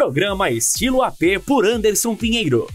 Programa Estilo AP por Anderson Pinheiro.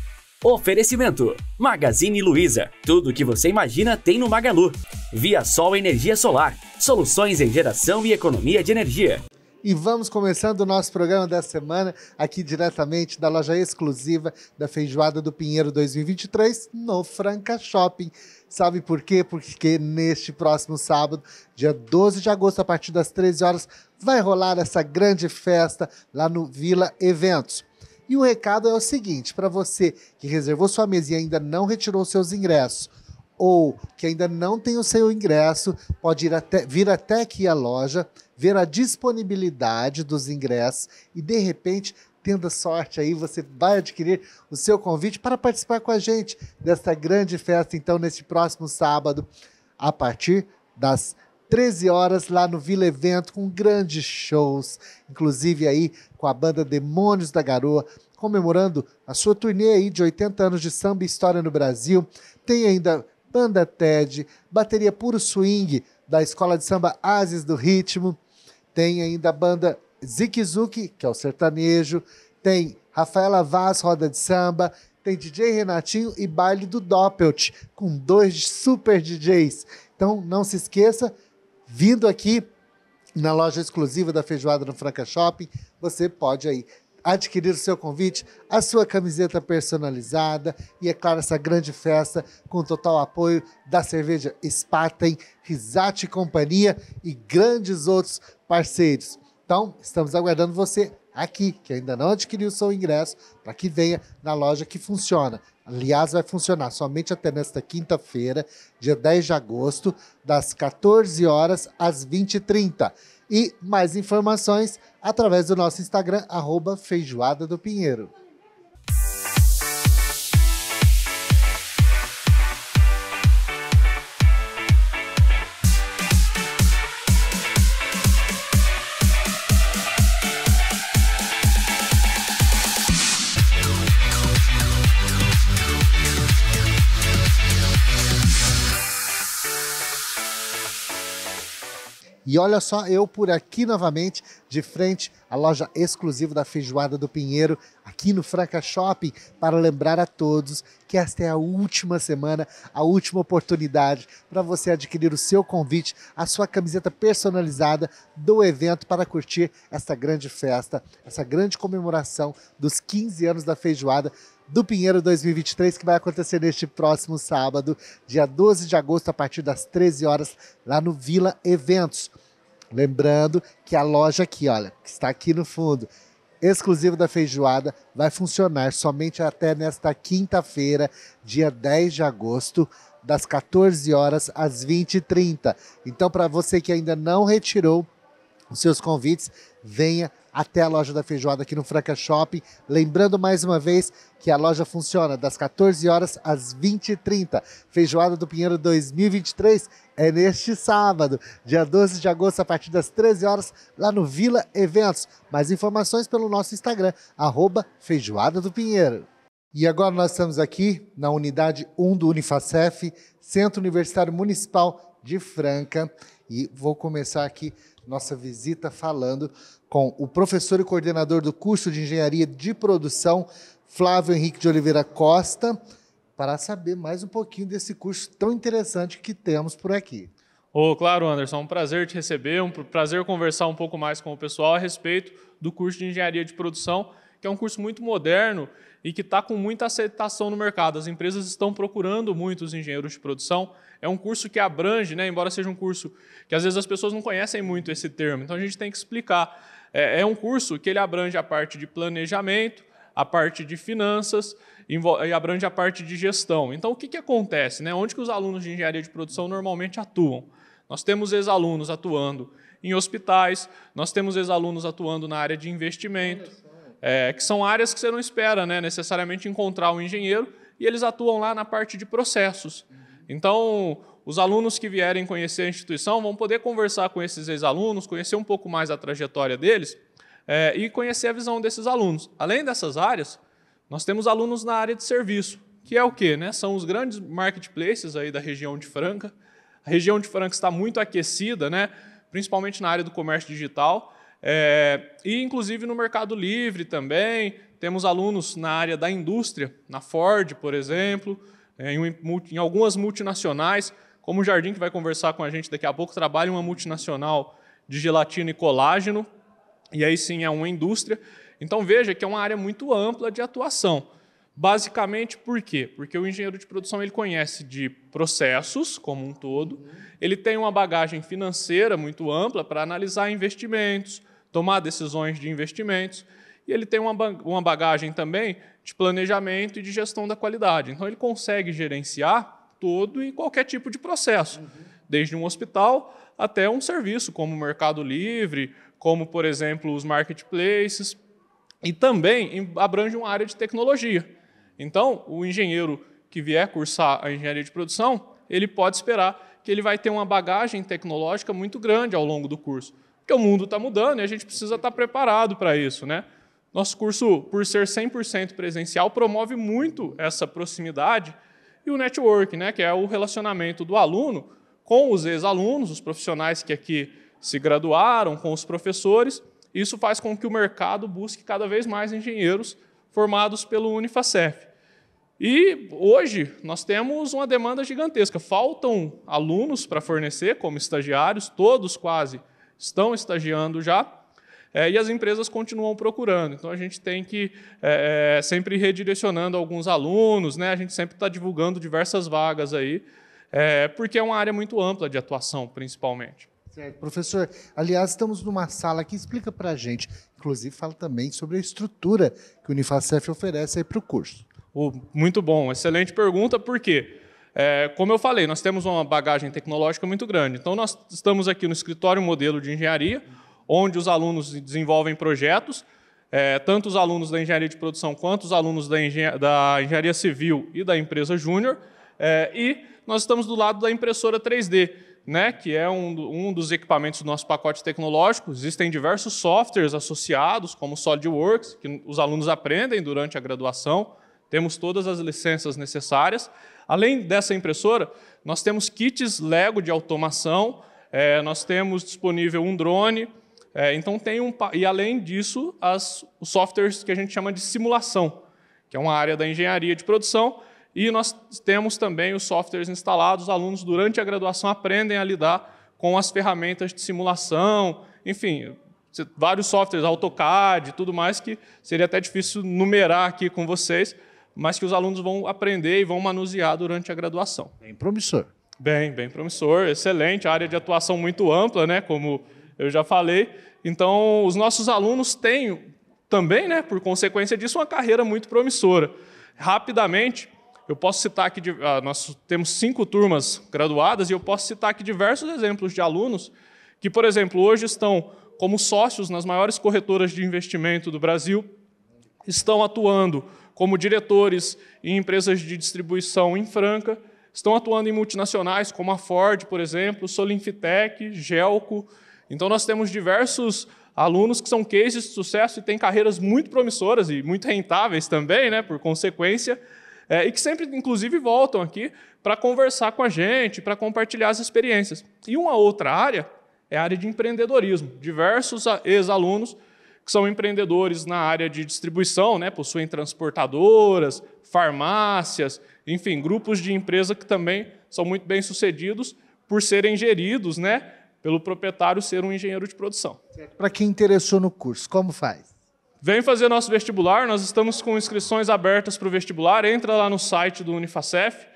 Oferecimento: Magazine Luiza. Tudo o que você imagina tem no Magalu. Via Sol Energia Solar. Soluções em geração e economia de energia e vamos começando o nosso programa dessa semana aqui diretamente da loja exclusiva da Feijoada do Pinheiro 2023 no Franca Shopping. Sabe por quê? Porque neste próximo sábado, dia 12 de agosto, a partir das 13 horas, vai rolar essa grande festa lá no Vila Eventos. E o recado é o seguinte: para você que reservou sua mesa e ainda não retirou seus ingressos, ou que ainda não tem o seu ingresso, pode ir até, vir até aqui à loja, ver a disponibilidade dos ingressos e, de repente, tendo sorte aí, você vai adquirir o seu convite para participar com a gente desta grande festa, então, neste próximo sábado, a partir das 13 horas lá no Vila Evento, com grandes shows, inclusive aí com a banda Demônios da Garoa, comemorando a sua turnê aí de 80 anos de samba e história no Brasil. Tem ainda Banda Ted, bateria puro swing da escola de samba Ases do Ritmo, tem ainda a banda Zikizuki, que é o sertanejo, tem Rafaela Vaz, roda de samba, tem DJ Renatinho e baile do Doppelt, com dois super DJs. Então não se esqueça, vindo aqui na loja exclusiva da Feijoada no Franca Shopping, você pode aí adquirir o seu convite, a sua camiseta personalizada e, é claro, essa grande festa com total apoio da cerveja Spaten, Risate Companhia e grandes outros parceiros. Então, estamos aguardando você aqui, que ainda não adquiriu o seu ingresso, para que venha na loja que funciona. Aliás, vai funcionar somente até nesta quinta-feira, dia 10 de agosto, das 14 horas às 20h30. E mais informações através do nosso Instagram, arroba Feijoada do Pinheiro. E olha só, eu por aqui novamente, de frente à loja exclusiva da Feijoada do Pinheiro, aqui no Franca Shopping, para lembrar a todos que esta é a última semana, a última oportunidade para você adquirir o seu convite, a sua camiseta personalizada do evento para curtir esta grande festa, essa grande comemoração dos 15 anos da Feijoada do Pinheiro 2023, que vai acontecer neste próximo sábado, dia 12 de agosto, a partir das 13 horas, lá no Vila Eventos. Lembrando que a loja aqui, olha, que está aqui no fundo, exclusivo da feijoada, vai funcionar somente até nesta quinta-feira, dia 10 de agosto, das 14 horas às 20h30. Então, para você que ainda não retirou os seus convites, venha até a loja da feijoada aqui no Franca Shopping. Lembrando mais uma vez que a loja funciona das 14 horas às 20h30. Feijoada do Pinheiro 2023 é neste sábado, dia 12 de agosto, a partir das 13 horas, lá no Vila Eventos. Mais informações pelo nosso Instagram, arroba Feijoada do Pinheiro. E agora nós estamos aqui na unidade 1 do Unifacef, Centro Universitário Municipal de Franca e vou começar aqui nossa visita falando com o professor e coordenador do curso de Engenharia de Produção, Flávio Henrique de Oliveira Costa, para saber mais um pouquinho desse curso tão interessante que temos por aqui. Oh, claro, Anderson, é um prazer te receber, um prazer conversar um pouco mais com o pessoal a respeito do curso de Engenharia de Produção que é um curso muito moderno e que está com muita aceitação no mercado. As empresas estão procurando muitos engenheiros de produção. É um curso que abrange, né, embora seja um curso que às vezes as pessoas não conhecem muito esse termo, então a gente tem que explicar. É, é um curso que ele abrange a parte de planejamento, a parte de finanças e abrange a parte de gestão. Então, o que, que acontece? Né? Onde que os alunos de engenharia de produção normalmente atuam? Nós temos ex-alunos atuando em hospitais, nós temos ex-alunos atuando na área de investimento é, que são áreas que você não espera né, necessariamente encontrar um engenheiro, e eles atuam lá na parte de processos. Então, os alunos que vierem conhecer a instituição vão poder conversar com esses ex-alunos, conhecer um pouco mais a trajetória deles é, e conhecer a visão desses alunos. Além dessas áreas, nós temos alunos na área de serviço, que é o quê? Né? São os grandes marketplaces aí da região de Franca. A região de Franca está muito aquecida, né? principalmente na área do comércio digital. É, e inclusive no Mercado Livre também, temos alunos na área da indústria, na Ford, por exemplo, é, em, em algumas multinacionais, como o Jardim, que vai conversar com a gente daqui a pouco, trabalha em uma multinacional de gelatina e colágeno, e aí sim é uma indústria. Então veja que é uma área muito ampla de atuação. Basicamente, por quê? Porque o engenheiro de produção ele conhece de processos como um todo, ele tem uma bagagem financeira muito ampla para analisar investimentos, tomar decisões de investimentos, e ele tem uma bagagem também de planejamento e de gestão da qualidade. Então, ele consegue gerenciar todo e qualquer tipo de processo, uhum. desde um hospital até um serviço, como o Mercado Livre, como, por exemplo, os marketplaces, e também abrange uma área de tecnologia. Então, o engenheiro que vier cursar a engenharia de produção, ele pode esperar que ele vai ter uma bagagem tecnológica muito grande ao longo do curso. Porque o mundo está mudando e a gente precisa estar tá preparado para isso, né? Nosso curso, por ser 100% presencial, promove muito essa proximidade e o network, né, que é o relacionamento do aluno com os ex-alunos, os profissionais que aqui se graduaram, com os professores. Isso faz com que o mercado busque cada vez mais engenheiros formados pelo Unifacef. E hoje nós temos uma demanda gigantesca. Faltam alunos para fornecer, como estagiários, todos quase estão estagiando já, é, e as empresas continuam procurando. Então a gente tem que é, é sempre redirecionando alguns alunos, né? A gente sempre está divulgando diversas vagas aí, é, porque é uma área muito ampla de atuação, principalmente. Certo. Professor, aliás, estamos numa sala que explica para a gente, inclusive fala também sobre a estrutura que o Unifacef oferece para o curso. Oh, muito bom, excelente pergunta, por quê? É, como eu falei, nós temos uma bagagem tecnológica muito grande. Então, nós estamos aqui no escritório modelo de engenharia, onde os alunos desenvolvem projetos, é, tanto os alunos da engenharia de produção quanto os alunos da, engen da engenharia civil e da empresa júnior. É, e nós estamos do lado da impressora 3D, né, que é um, um, dos equipamentos do nosso pacote tecnológico. Existem diversos softwares associados, como SolidWorks, que os alunos aprendem durante a graduação. Temos todas as licenças necessárias. Além dessa impressora, nós temos kits Lego de automação, é, nós temos disponível um drone. É, então tem um e além disso, as, os softwares que a gente chama de simulação, que é uma área da engenharia de produção, e nós temos também os softwares instalados. Os alunos durante a graduação aprendem a lidar com as ferramentas de simulação, enfim, vários softwares, AutoCAD, tudo mais que seria até difícil numerar aqui com vocês mas que os alunos vão aprender e vão manusear durante a graduação. Bem promissor. Bem, bem promissor, excelente, área de atuação muito ampla, né, como eu já falei. Então, os nossos alunos têm também, né, por consequência disso, uma carreira muito promissora. Rapidamente, eu posso citar aqui, ah, nós temos cinco turmas graduadas e eu posso citar aqui diversos exemplos de alunos que, por exemplo, hoje estão como sócios nas maiores corretoras de investimento do Brasil, estão atuando como diretores em empresas de distribuição em Franca, estão atuando em multinacionais como a Ford, por exemplo, Solinfitec, Gelco. Então nós temos diversos alunos que são cases de sucesso e têm carreiras muito promissoras e muito rentáveis também, né, por consequência, é, e que sempre, inclusive, voltam aqui para conversar com a gente, para compartilhar as experiências. E uma outra área é a área de empreendedorismo. Diversos ex-alunos que são empreendedores na área de distribuição, né? possuem transportadoras, farmácias, enfim, grupos de empresa que também são muito bem sucedidos por serem geridos né? pelo proprietário ser um engenheiro de produção. Para quem interessou no curso, como faz? Vem fazer nosso vestibular, nós estamos com inscrições abertas para o vestibular, entra lá no site do Unifacef,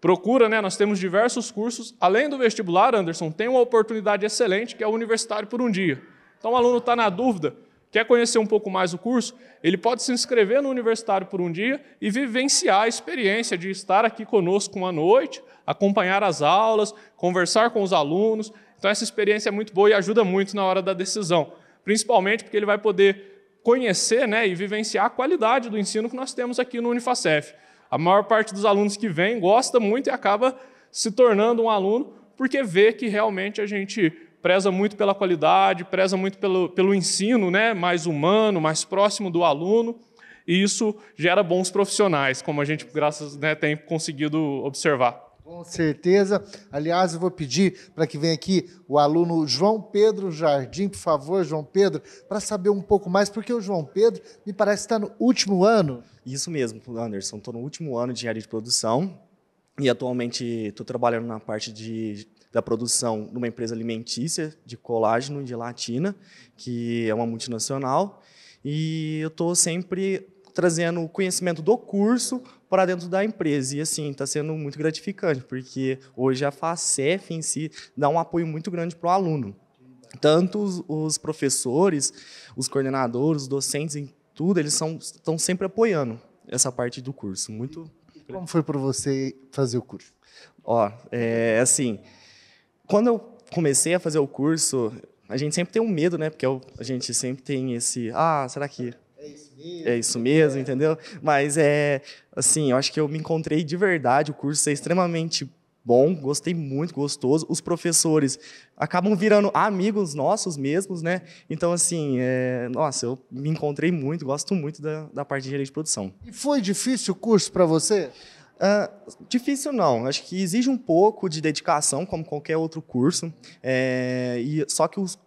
procura, né? Nós temos diversos cursos. Além do vestibular, Anderson, tem uma oportunidade excelente que é o universitário por um dia. Então o aluno está na dúvida, Quer conhecer um pouco mais o curso? Ele pode se inscrever no universitário por um dia e vivenciar a experiência de estar aqui conosco uma noite, acompanhar as aulas, conversar com os alunos. Então, essa experiência é muito boa e ajuda muito na hora da decisão, principalmente porque ele vai poder conhecer né, e vivenciar a qualidade do ensino que nós temos aqui no Unifacef. A maior parte dos alunos que vem gosta muito e acaba se tornando um aluno porque vê que realmente a gente preza muito pela qualidade, preza muito pelo, pelo ensino né, mais humano, mais próximo do aluno, e isso gera bons profissionais, como a gente, graças, né, tem conseguido observar. Com certeza. Aliás, eu vou pedir para que venha aqui o aluno João Pedro Jardim, por favor, João Pedro, para saber um pouco mais, porque o João Pedro me parece está no último ano. Isso mesmo, Anderson. Estou no último ano de engenharia de produção e atualmente estou trabalhando na parte de da produção numa empresa alimentícia de colágeno e gelatina, que é uma multinacional, e eu estou sempre trazendo o conhecimento do curso para dentro da empresa. E assim, está sendo muito gratificante, porque hoje a FACEF em si dá um apoio muito grande para o aluno. Tanto os, os professores, os coordenadores, os docentes, em tudo, eles são, estão sempre apoiando essa parte do curso. Muito. Como foi para você fazer o curso? Ó, é assim, quando eu comecei a fazer o curso, a gente sempre tem um medo, né? Porque é a gente sempre tem esse, ah, será que é isso mesmo, é isso mesmo é. entendeu? Mas é assim, eu acho que eu me encontrei de verdade. O curso é extremamente bom, gostei muito, gostoso. Os professores acabam virando amigos nossos mesmos, né? Então, assim, é, nossa, eu me encontrei muito, gosto muito da, da parte de gerente de produção. E foi difícil o curso para você? Uh, difícil não, acho que exige um pouco de dedicação, como qualquer outro curso, é, e, só que os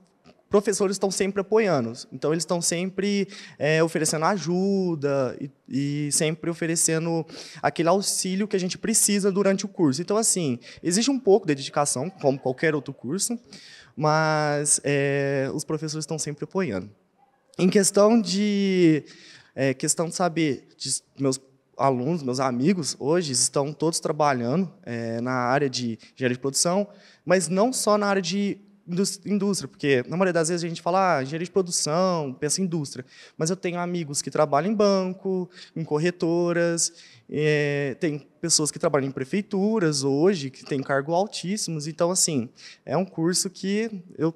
professores estão sempre apoiando, então eles estão sempre é, oferecendo ajuda e, e, sempre oferecendo aquele auxílio que a gente precisa durante o curso. Então, assim, exige um pouco de dedicação, como qualquer outro curso, mas é, os professores estão sempre apoiando. Em questão de é, questão de saber de meus alunos, meus amigos, hoje estão todos trabalhando é, na área de engenharia de produção, mas não só na área de indústria, porque na maioria das vezes a gente fala ah, engenharia de produção, pensa em indústria, mas eu tenho amigos que trabalham em banco, em corretoras, é, tem pessoas que trabalham em prefeituras hoje, que têm cargo altíssimos, então assim, é um curso que eu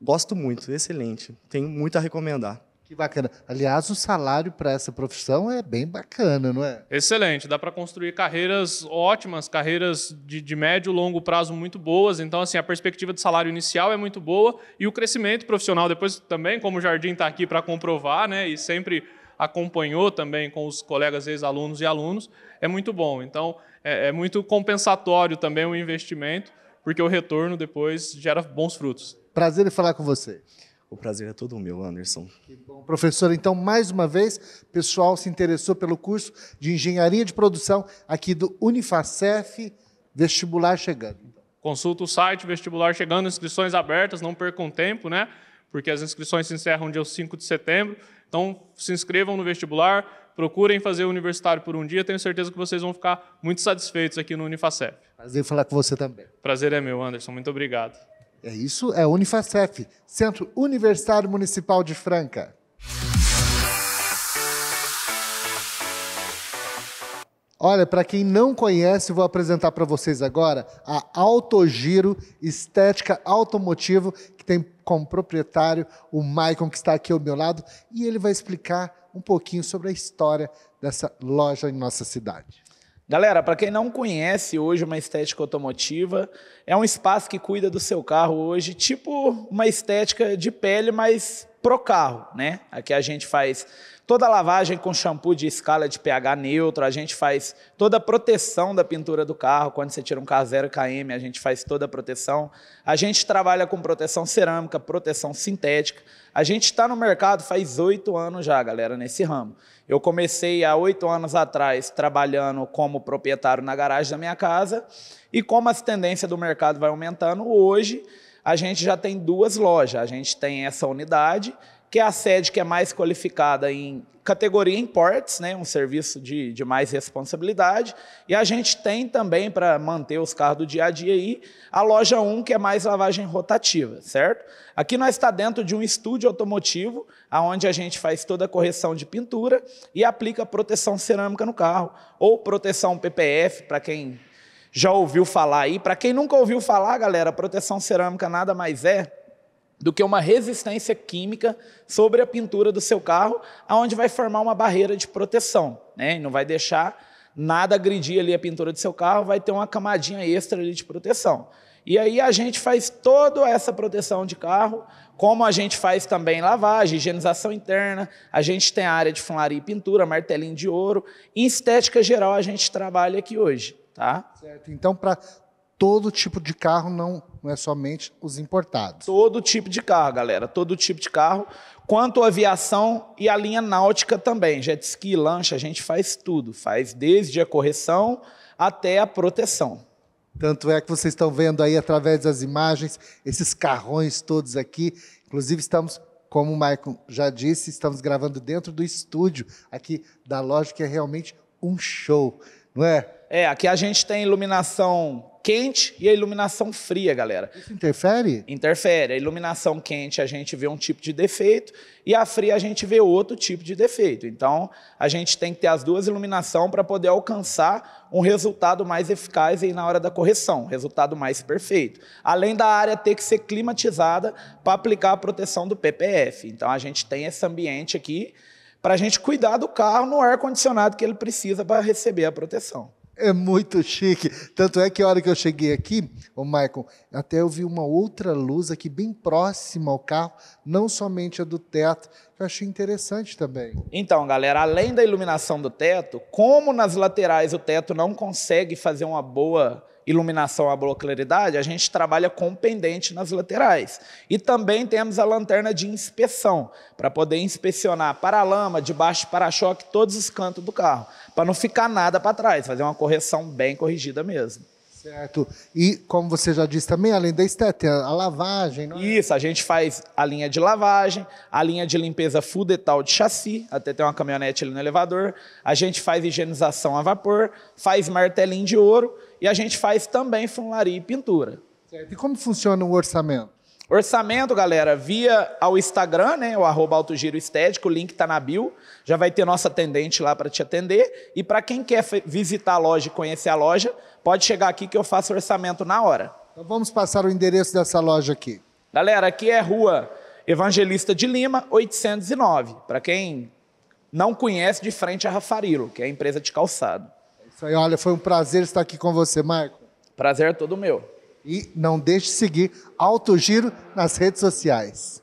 gosto muito, excelente, tenho muito a recomendar. Que bacana. Aliás, o salário para essa profissão é bem bacana, não é? Excelente. Dá para construir carreiras ótimas, carreiras de, de médio e longo prazo muito boas. Então, assim, a perspectiva de salário inicial é muito boa e o crescimento profissional depois também, como o Jardim está aqui para comprovar, né? E sempre acompanhou também com os colegas ex-alunos e alunos, é muito bom. Então, é, é muito compensatório também o investimento, porque o retorno depois gera bons frutos. Prazer em falar com você. O prazer é todo meu, Anderson. Que bom. Professor, então, mais uma vez, pessoal se interessou pelo curso de Engenharia de Produção aqui do Unifacef, vestibular chegando. Consulta o site, vestibular chegando, inscrições abertas, não percam tempo, né? Porque as inscrições se encerram dia 5 de setembro. Então, se inscrevam no vestibular, procurem fazer o universitário por um dia, tenho certeza que vocês vão ficar muito satisfeitos aqui no Unifacef. Prazer falar com você também. Prazer é meu, Anderson. Muito obrigado. É isso, é Unifacef, Centro Universitário Municipal de Franca. Olha, para quem não conhece, vou apresentar para vocês agora a Autogiro Estética Automotivo, que tem como proprietário o Maicon, que está aqui ao meu lado, e ele vai explicar um pouquinho sobre a história dessa loja em nossa cidade. Galera, para quem não conhece hoje uma estética automotiva, é um espaço que cuida do seu carro hoje, tipo uma estética de pele, mas pro carro, né? Aqui a gente faz toda lavagem com shampoo de escala de pH neutro, a gente faz toda a proteção da pintura do carro. Quando você tira um carro 0 km, a gente faz toda a proteção. A gente trabalha com proteção cerâmica, proteção sintética. A gente está no mercado faz oito anos já, galera, nesse ramo. Eu comecei há oito anos atrás trabalhando como proprietário na garagem da minha casa e como as tendências do mercado vai aumentando, hoje a gente já tem duas lojas. A gente tem essa unidade que é a sede que é mais qualificada em categoria Imports, né, um serviço de, de mais responsabilidade, e a gente tem também, para manter os carros do dia a dia aí, a loja 1, que é mais lavagem rotativa, certo? Aqui nós está dentro de um estúdio automotivo, aonde a gente faz toda a correção de pintura e aplica proteção cerâmica no carro, ou proteção PPF, para quem já ouviu falar aí. Para quem nunca ouviu falar, galera, proteção cerâmica nada mais é do que uma resistência química sobre a pintura do seu carro, aonde vai formar uma barreira de proteção, né? Não vai deixar nada agredir ali a pintura do seu carro, vai ter uma camadinha extra ali de proteção. E aí a gente faz toda essa proteção de carro, como a gente faz também lavagem, higienização interna, a gente tem a área de funaria e pintura, martelinho de ouro, em estética geral a gente trabalha aqui hoje, tá? Certo. Então para todo tipo de carro, não, não é somente os importados. Todo tipo de carro, galera, todo tipo de carro, quanto à aviação e a linha náutica também, jet ski, lancha, a gente faz tudo, faz desde a correção até a proteção. Tanto é que vocês estão vendo aí através das imagens esses carrões todos aqui. Inclusive, estamos, como o Maicon já disse, estamos gravando dentro do estúdio aqui da loja, que é realmente um show, não é? É, aqui a gente tem iluminação quente e a iluminação fria, galera. Isso interfere? Interfere. A iluminação quente a gente vê um tipo de defeito e a fria a gente vê outro tipo de defeito. Então, a gente tem que ter as duas iluminações para poder alcançar um resultado mais eficaz aí na hora da correção, um resultado mais perfeito. Além da área ter que ser climatizada para aplicar a proteção do PPF. Então, a gente tem esse ambiente aqui para a gente cuidar do carro no ar-condicionado que ele precisa para receber a proteção. É muito chique. Tanto é que a hora que eu cheguei aqui, o Michael, até eu vi uma outra luz aqui bem próxima ao carro, não somente a do teto, que eu achei interessante também. Então, galera, além da iluminação do teto, como nas laterais o teto não consegue fazer uma boa iluminação à boa claridade, a gente trabalha com pendente nas laterais. E também temos a lanterna de inspeção, para poder inspecionar para-lama, de baixo para-choque, todos os cantos do carro, para não ficar nada para trás, fazer uma correção bem corrigida mesmo. Certo. E como você já disse também, além da estética, a lavagem, não é? Isso, a gente faz a linha de lavagem, a linha de limpeza full detal de chassi, até tem uma caminhonete ali no elevador, a gente faz higienização a vapor, faz martelinho de ouro e a gente faz também funlaria e pintura. Certo. E como funciona o orçamento? Orçamento, galera, via ao Instagram, né? O arroba Autogiro Estético, o link tá na bio. Já vai ter nossa atendente lá para te atender. E para quem quer visitar a loja e conhecer a loja, Pode chegar aqui que eu faço o orçamento na hora. Então vamos passar o endereço dessa loja aqui. Galera, aqui é Rua Evangelista de Lima, 809. Para quem não conhece, de frente a Rafarilo, que é a empresa de calçado. É isso aí, olha, foi um prazer estar aqui com você, Marco. Prazer é todo meu. E não deixe de seguir Alto Giro nas redes sociais.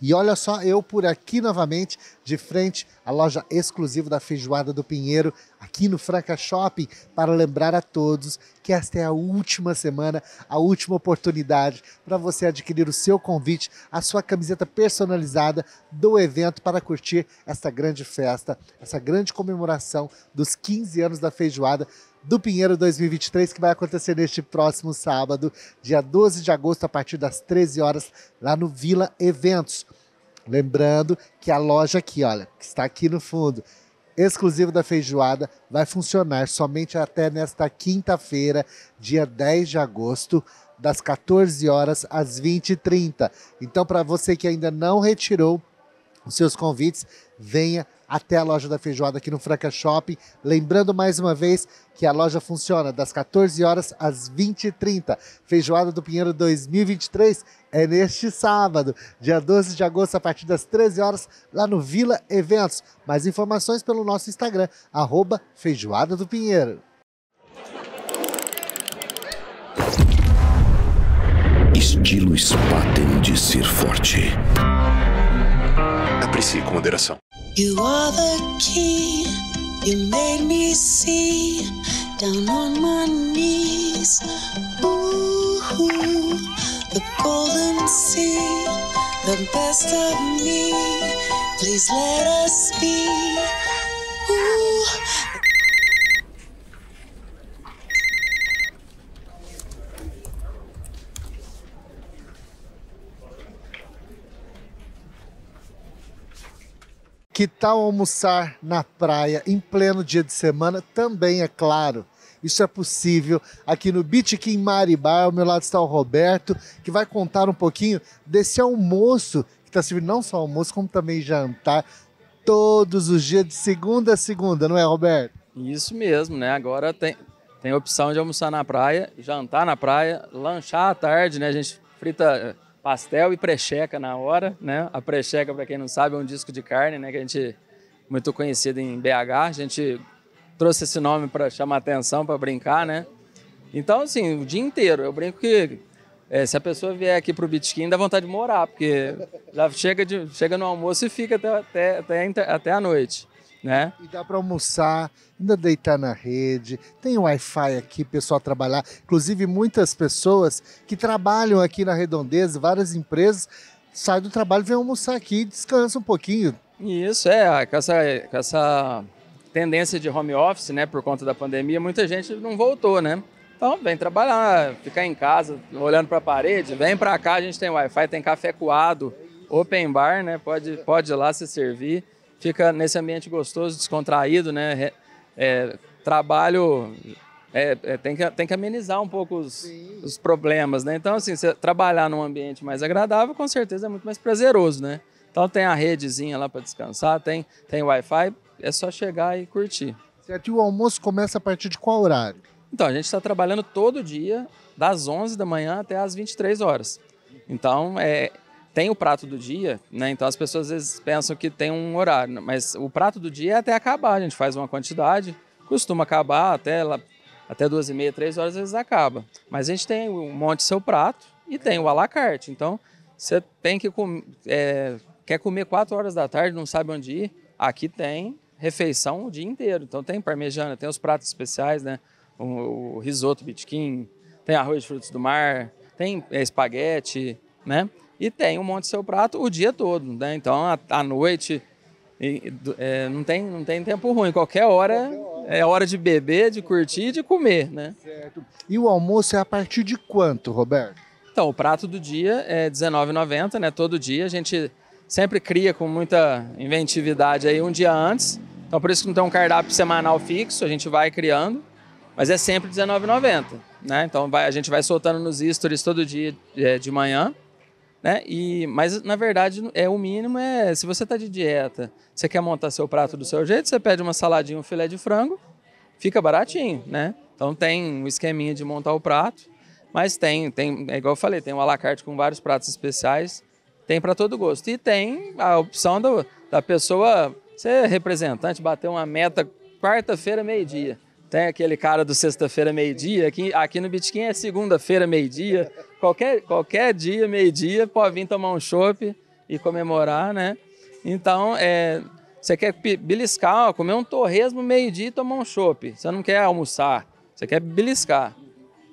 E olha só, eu por aqui novamente, de frente à loja exclusiva da Feijoada do Pinheiro, aqui no Franca Shopping, para lembrar a todos que esta é a última semana, a última oportunidade para você adquirir o seu convite, a sua camiseta personalizada do evento para curtir essa grande festa, essa grande comemoração dos 15 anos da Feijoada do Pinheiro 2023, que vai acontecer neste próximo sábado, dia 12 de agosto, a partir das 13 horas, lá no Vila Eventos. Lembrando que a loja aqui, olha, que está aqui no fundo, exclusivo da feijoada, vai funcionar somente até nesta quinta-feira, dia 10 de agosto, das 14 horas às 20h30. Então, para você que ainda não retirou os seus convites, venha até a loja da feijoada aqui no Franca Shopping. Lembrando mais uma vez que a loja funciona das 14 horas às 20h30. Feijoada do Pinheiro 2023 é neste sábado, dia 12 de agosto, a partir das 13 horas, lá no Vila Eventos. Mais informações pelo nosso Instagram, arroba Feijoada do Pinheiro. Estilo Spaten de ser forte. Aprecie com moderação. You are the key, you made me see down on my knees. Ooh, the golden sea, the best of me. Please let us be. Ooh. Que tal almoçar na praia em pleno dia de semana? Também é claro. Isso é possível aqui no Beach King Maribá. Ao meu lado está o Roberto, que vai contar um pouquinho desse almoço que está servindo não só almoço, como também jantar todos os dias de segunda a segunda, não é, Roberto? Isso mesmo, né? Agora tem, tem a opção de almoçar na praia, jantar na praia, lanchar à tarde, né? A gente frita pastel e precheca na hora, né? A precheca, para quem não sabe, é um disco de carne, né? Que a gente muito conhecido em BH. A gente trouxe esse nome para chamar atenção, para brincar, né? Então, assim, o dia inteiro. Eu brinco que é, se a pessoa vier aqui para o Bitkin, dá vontade de morar, porque já chega, de, chega no almoço e fica até, até, até, até a noite né? E dá para almoçar, ainda deitar na rede, tem Wi-Fi aqui, pessoal trabalhar. Inclusive, muitas pessoas que trabalham aqui na Redondeza, várias empresas, saem do trabalho, vêm almoçar aqui, descansa um pouquinho. Isso, é, com essa, com essa tendência de home office, né, por conta da pandemia, muita gente não voltou, né? Então, vem trabalhar, ficar em casa, olhando para a parede, vem para cá, a gente tem Wi-Fi, tem café coado, open bar, né? Pode, pode ir lá se servir fica nesse ambiente gostoso, descontraído, né? É, trabalho é, é, tem, que, tem que amenizar um pouco os, os problemas, né? Então, assim, trabalhar num ambiente mais agradável, com certeza é muito mais prazeroso, né? Então tem a redezinha lá para descansar, tem, tem Wi-Fi, é só chegar e curtir. Certo, e o almoço começa a partir de qual horário? Então, a gente está trabalhando todo dia, das 11 da manhã até as 23 horas. Então, é, tem o prato do dia, né? Então as pessoas às vezes pensam que tem um horário, né? mas o prato do dia é até acabar. A gente faz uma quantidade, costuma acabar até lá, até duas e meia, três horas às vezes acaba. Mas a gente tem um monte seu prato e tem o à la carte. Então você tem que com, é, quer comer quatro horas da tarde, não sabe onde ir. Aqui tem refeição o dia inteiro. Então tem parmejana, tem os pratos especiais, né? O, o risoto bitkin, tem arroz de frutos do mar, tem é, espaguete, né? e tem um monte de seu prato o dia todo, né? Então, à noite, e, é, não, tem, não tem tempo ruim. Qualquer hora, Qualquer hora, é hora de beber, de curtir e de comer, né? Certo. E o almoço é a partir de quanto, Roberto? Então, o prato do dia é R$19,90, né? Todo dia. A gente sempre cria com muita inventividade aí um dia antes. Então, por isso que não tem um cardápio semanal fixo, a gente vai criando. Mas é sempre R$19,90, né? Então, vai, a gente vai soltando nos stories todo dia é, de manhã. Né? E, mas na verdade é o mínimo é se você está de dieta, você quer montar seu prato do seu jeito, você pede uma saladinha, um filé de frango, fica baratinho, né? Então tem um esqueminha de montar o prato, mas tem tem é igual eu falei tem um alacarte com vários pratos especiais, tem para todo gosto e tem a opção do, da pessoa ser representante bater uma meta quarta-feira meio dia tem aquele cara do sexta-feira, meio-dia. Aqui, aqui no Bitcoin é segunda-feira, meio-dia. Qualquer, qualquer dia, meio-dia, pode vir tomar um chopp e comemorar, né? Então, é, você quer beliscar, ó, comer um torresmo meio-dia e tomar um chopp. Você não quer almoçar, você quer beliscar.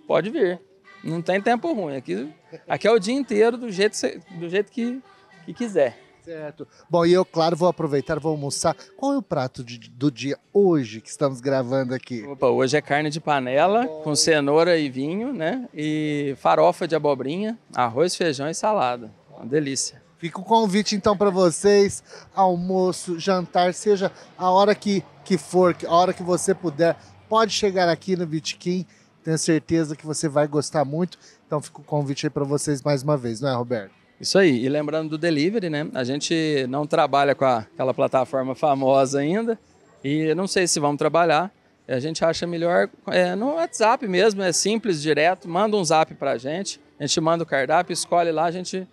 Pode vir. Não tem tempo ruim. Aqui, aqui é o dia inteiro do jeito, do jeito que, que quiser. Certo. Bom, e eu, claro, vou aproveitar, vou almoçar. Qual é o prato de, do dia hoje que estamos gravando aqui? Opa, hoje é carne de panela Bom. com cenoura e vinho, né? E farofa de abobrinha, arroz, feijão e salada. Uma delícia. Fica o convite então para vocês, almoço, jantar, seja a hora que, que for, a hora que você puder, pode chegar aqui no Bitkin. Tenho certeza que você vai gostar muito. Então fica o convite aí para vocês mais uma vez, não é, Roberto? Isso aí. E lembrando do delivery, né? A gente não trabalha com a, aquela plataforma famosa ainda. E não sei se vamos trabalhar. A gente acha melhor é, no WhatsApp mesmo, é simples, direto. Manda um zap para a gente. A gente manda o cardápio, escolhe lá, a gente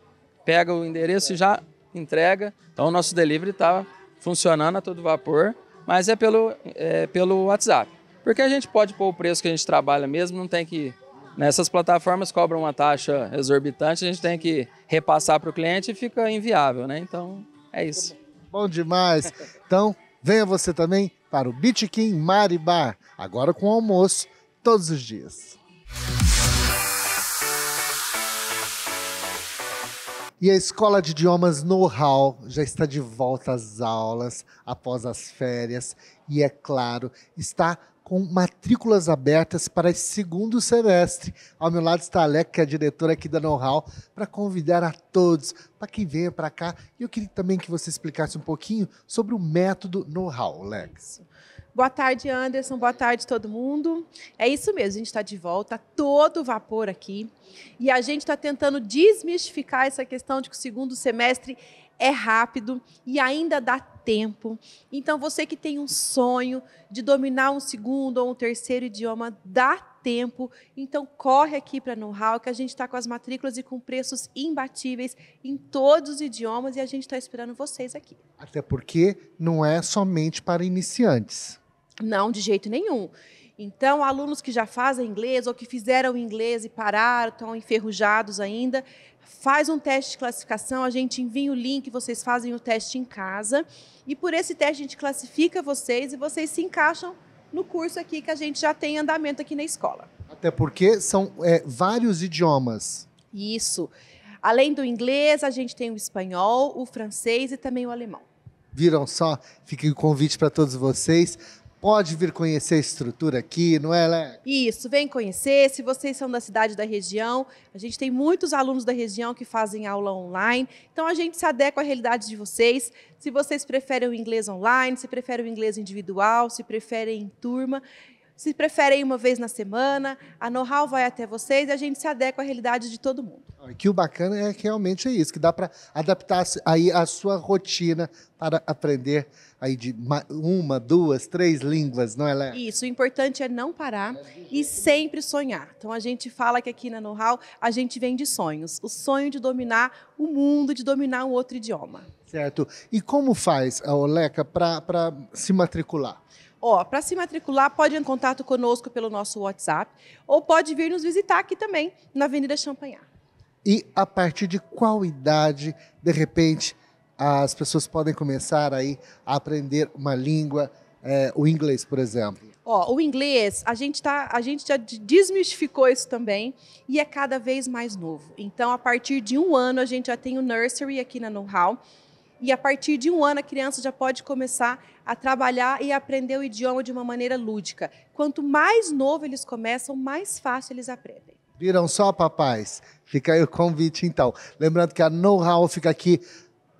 pega o endereço e já entrega. Então o nosso delivery está funcionando a todo vapor, mas é pelo, é, pelo WhatsApp. Porque a gente pode pôr o preço que a gente trabalha mesmo, não tem que Nessas plataformas cobram uma taxa exorbitante, a gente tem que repassar para o cliente e fica inviável, né? Então, é isso. Bom demais. Então, venha você também para o Bitkin Maribá, agora com almoço todos os dias. E a Escola de Idiomas Know-How já está de volta às aulas após as férias e, é claro, está com matrículas abertas para segundo semestre. Ao meu lado está a Alec, que é a diretora aqui da Know-How, para convidar a todos para que venham para cá. E eu queria também que você explicasse um pouquinho sobre o método Know-How, Alex. Boa tarde, Anderson. Boa tarde, todo mundo. É isso mesmo, a gente está de volta, todo vapor aqui. E a gente está tentando desmistificar essa questão de que o segundo semestre é rápido e ainda dá tempo. Então, você que tem um sonho de dominar um segundo ou um terceiro idioma, dá tempo. Então, corre aqui para Know-How, que a gente está com as matrículas e com preços imbatíveis em todos os idiomas e a gente está esperando vocês aqui. Até porque não é somente para iniciantes. Não, de jeito nenhum. Então, alunos que já fazem inglês ou que fizeram inglês e pararam, estão enferrujados ainda, faz um teste de classificação, a gente envia o link, vocês fazem o teste em casa. E por esse teste a gente classifica vocês e vocês se encaixam no curso aqui que a gente já tem andamento aqui na escola. Até porque são é, vários idiomas. Isso. Além do inglês, a gente tem o espanhol, o francês e também o alemão. Viram só? Fica o convite para todos vocês pode vir conhecer a estrutura aqui, não é, Lé? Isso, vem conhecer. Se vocês são da cidade da região, a gente tem muitos alunos da região que fazem aula online. Então a gente se adequa à realidade de vocês. Se vocês preferem o inglês online, se preferem o inglês individual, se preferem em turma se preferem uma vez na semana, a know-how vai até vocês e a gente se adequa à realidade de todo mundo. Que o bacana é que realmente é isso, que dá para adaptar aí a sua rotina para aprender aí de uma, duas, três línguas, não é, Léo? Isso, o importante é não parar e sempre sonhar. Então a gente fala que aqui na Know-how a gente vem de sonhos, o sonho de dominar o mundo, de dominar um outro idioma. Certo. E como faz, Oleca, para se matricular? Ó, para se matricular, pode entrar em contato conosco pelo nosso WhatsApp ou pode vir nos visitar aqui também, na Avenida Champanhar. E a partir de qual idade, de repente, as pessoas podem começar aí a aprender uma língua, é, o inglês, por exemplo? Ó, o inglês, a gente, tá, a gente já desmistificou isso também e é cada vez mais novo. Então, a partir de um ano, a gente já tem o nursery aqui na Know How, e a partir de um ano, a criança já pode começar a trabalhar e aprender o idioma de uma maneira lúdica. Quanto mais novo eles começam, mais fácil eles aprendem. Viram só, papais? Fica aí o convite, então. Lembrando que a Know-How fica aqui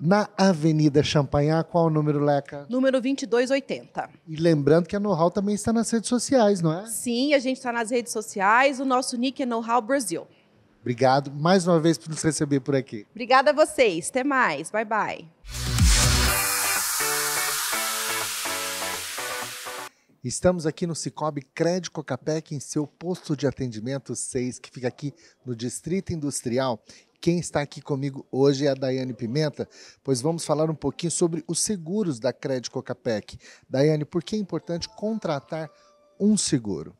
na Avenida Champanhar. Qual o número, Leca? Número 2280. E lembrando que a Know-How também está nas redes sociais, não é? Sim, a gente está nas redes sociais. O nosso nick é Know-How Brasil. Obrigado mais uma vez por nos receber por aqui. Obrigada a vocês. Até mais. Bye, bye. Estamos aqui no Cicobi Crédito Cocapec, em seu posto de atendimento 6, que fica aqui no Distrito Industrial. Quem está aqui comigo hoje é a Daiane Pimenta, pois vamos falar um pouquinho sobre os seguros da Crédito Cocapec. Daiane, por que é importante contratar um seguro?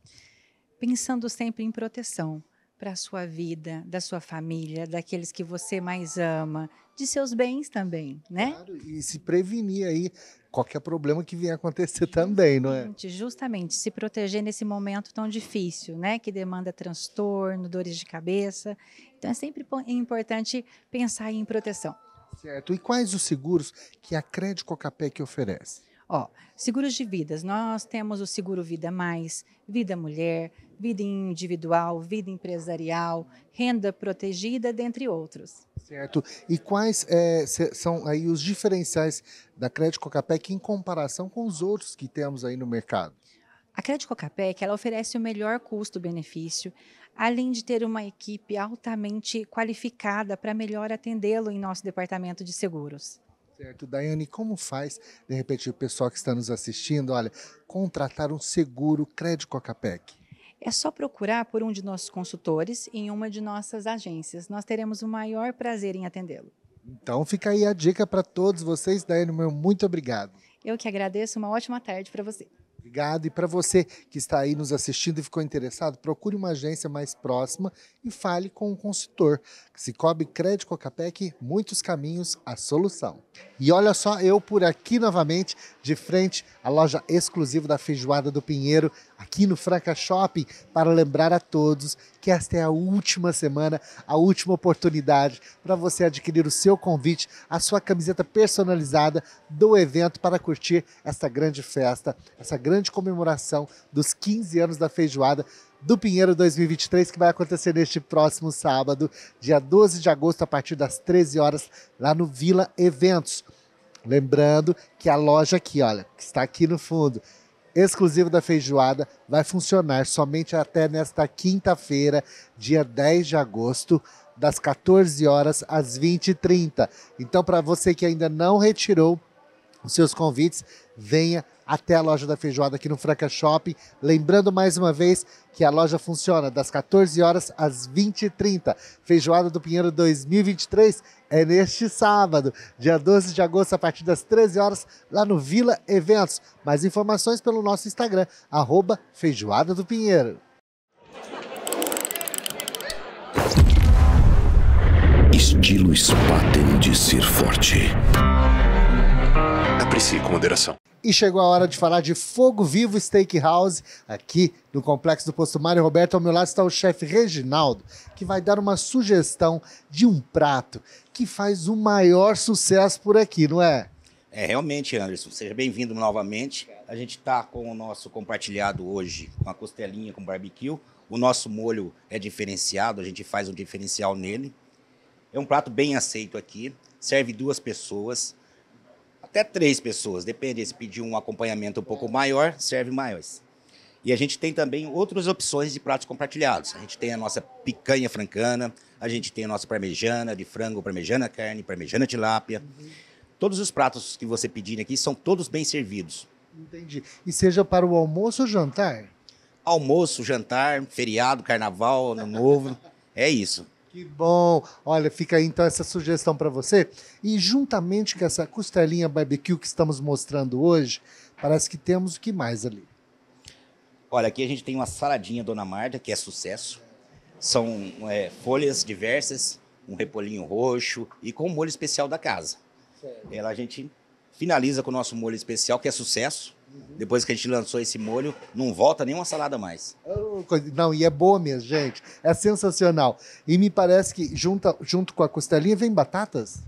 Pensando sempre em proteção para a sua vida, da sua família, daqueles que você mais ama, de seus bens também, né? Claro, e se prevenir aí qualquer problema que vier acontecer também, não é? Justamente, se proteger nesse momento tão difícil, né? Que demanda transtorno, dores de cabeça. Então é sempre é importante pensar em proteção. Certo. E quais os seguros que a Crédito que oferece? Ó, seguros de vidas. Nós temos o Seguro Vida Mais, Vida Mulher, vida individual, vida empresarial, renda protegida, dentre outros. Certo. E quais é, são aí os diferenciais da Crédito Cocapec em comparação com os outros que temos aí no mercado? A Crédito Cocapec ela oferece o melhor custo-benefício, além de ter uma equipe altamente qualificada para melhor atendê-lo em nosso departamento de seguros. Certo, Daiane, como faz, de repente, o pessoal que está nos assistindo, olha, contratar um seguro Crédito Cocapec? É só procurar por um de nossos consultores em uma de nossas agências. Nós teremos o maior prazer em atendê-lo. Então fica aí a dica para todos vocês, Daiane, meu muito obrigado. Eu que agradeço, uma ótima tarde para você. Obrigado. E para você que está aí nos assistindo e ficou interessado, procure uma agência mais próxima e fale com um consultor. se cobre Crédito Capec, muitos caminhos, à solução. E olha só, eu por aqui novamente, de frente à loja exclusiva da Feijoada do Pinheiro, aqui no Franca Shopping para lembrar a todos que esta é a última semana, a última oportunidade para você adquirir o seu convite, a sua camiseta personalizada do evento para curtir esta grande festa, essa grande comemoração dos 15 anos da feijoada do Pinheiro 2023, que vai acontecer neste próximo sábado, dia 12 de agosto, a partir das 13 horas, lá no Vila Eventos. Lembrando que a loja aqui, olha, que está aqui no fundo, exclusivo da feijoada vai funcionar somente até nesta quinta-feira, dia 10 de agosto, das 14 horas às 20h30. Então, para você que ainda não retirou os seus convites, venha até a loja da feijoada aqui no Franca Shopping. Lembrando mais uma vez que a loja funciona das 14 horas às 20h30. Feijoada do Pinheiro 2023 é neste sábado, dia 12 de agosto, a partir das 13 horas, lá no Vila Eventos. Mais informações pelo nosso Instagram, arroba Feijoada do Pinheiro. Estilo Spaten de ser forte Aprecie com moderação. E chegou a hora de falar de Fogo Vivo Steakhouse, aqui no Complexo do Posto Mário Roberto. Ao meu lado está o chefe Reginaldo, que vai dar uma sugestão de um prato que faz o maior sucesso por aqui, não é? É, realmente, Anderson, seja bem-vindo novamente. A gente está com o nosso compartilhado hoje, com a costelinha com barbecue. O nosso molho é diferenciado, a gente faz um diferencial nele. É um prato bem aceito aqui, serve duas pessoas até três pessoas, depende. Se pedir um acompanhamento um pouco maior, serve maiores. E a gente tem também outras opções de pratos compartilhados. A gente tem a nossa picanha francana, a gente tem a nossa parmejana de frango, parmejana carne, parmejana tilápia. Uhum. Todos os pratos que você pedir aqui são todos bem servidos. Entendi. E seja para o almoço ou jantar? Almoço, jantar, feriado, carnaval, ano novo. é isso. Que bom! Olha, fica aí então essa sugestão para você. E juntamente com essa costelinha barbecue que estamos mostrando hoje, parece que temos o que mais ali? Olha, aqui a gente tem uma saladinha Dona Marta, que é sucesso. São é, folhas diversas, um repolhinho roxo e com um molho especial da casa. Ela a gente finaliza com o nosso molho especial, que é sucesso. Uhum. Depois que a gente lançou esse molho, não volta nenhuma salada mais. Não, e é boa mesmo, gente. É sensacional. E me parece que junto junto com a costelinha vem batatas?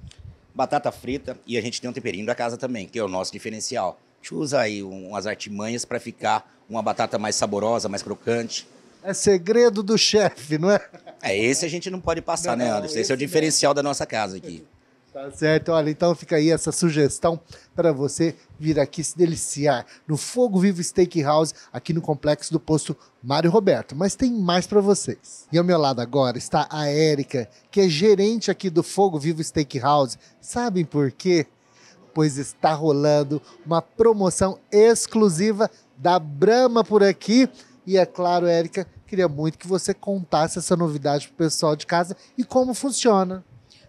Batata frita e a gente tem um temperinho da casa também, que é o nosso diferencial. A gente usa aí umas artimanhas para ficar uma batata mais saborosa, mais crocante. É segredo do chefe, não é? É, esse a gente não pode passar, não, né, Anderson? Esse, esse é o diferencial da nossa casa aqui. Tá certo? Olha, então fica aí essa sugestão para você vir aqui se deliciar no Fogo Vivo Steakhouse, aqui no complexo do posto Mário Roberto. Mas tem mais para vocês. E ao meu lado agora está a Érica, que é gerente aqui do Fogo Vivo Steakhouse. Sabem por quê? Pois está rolando uma promoção exclusiva da Brahma por aqui. E é claro, Érica, queria muito que você contasse essa novidade para o pessoal de casa e como funciona.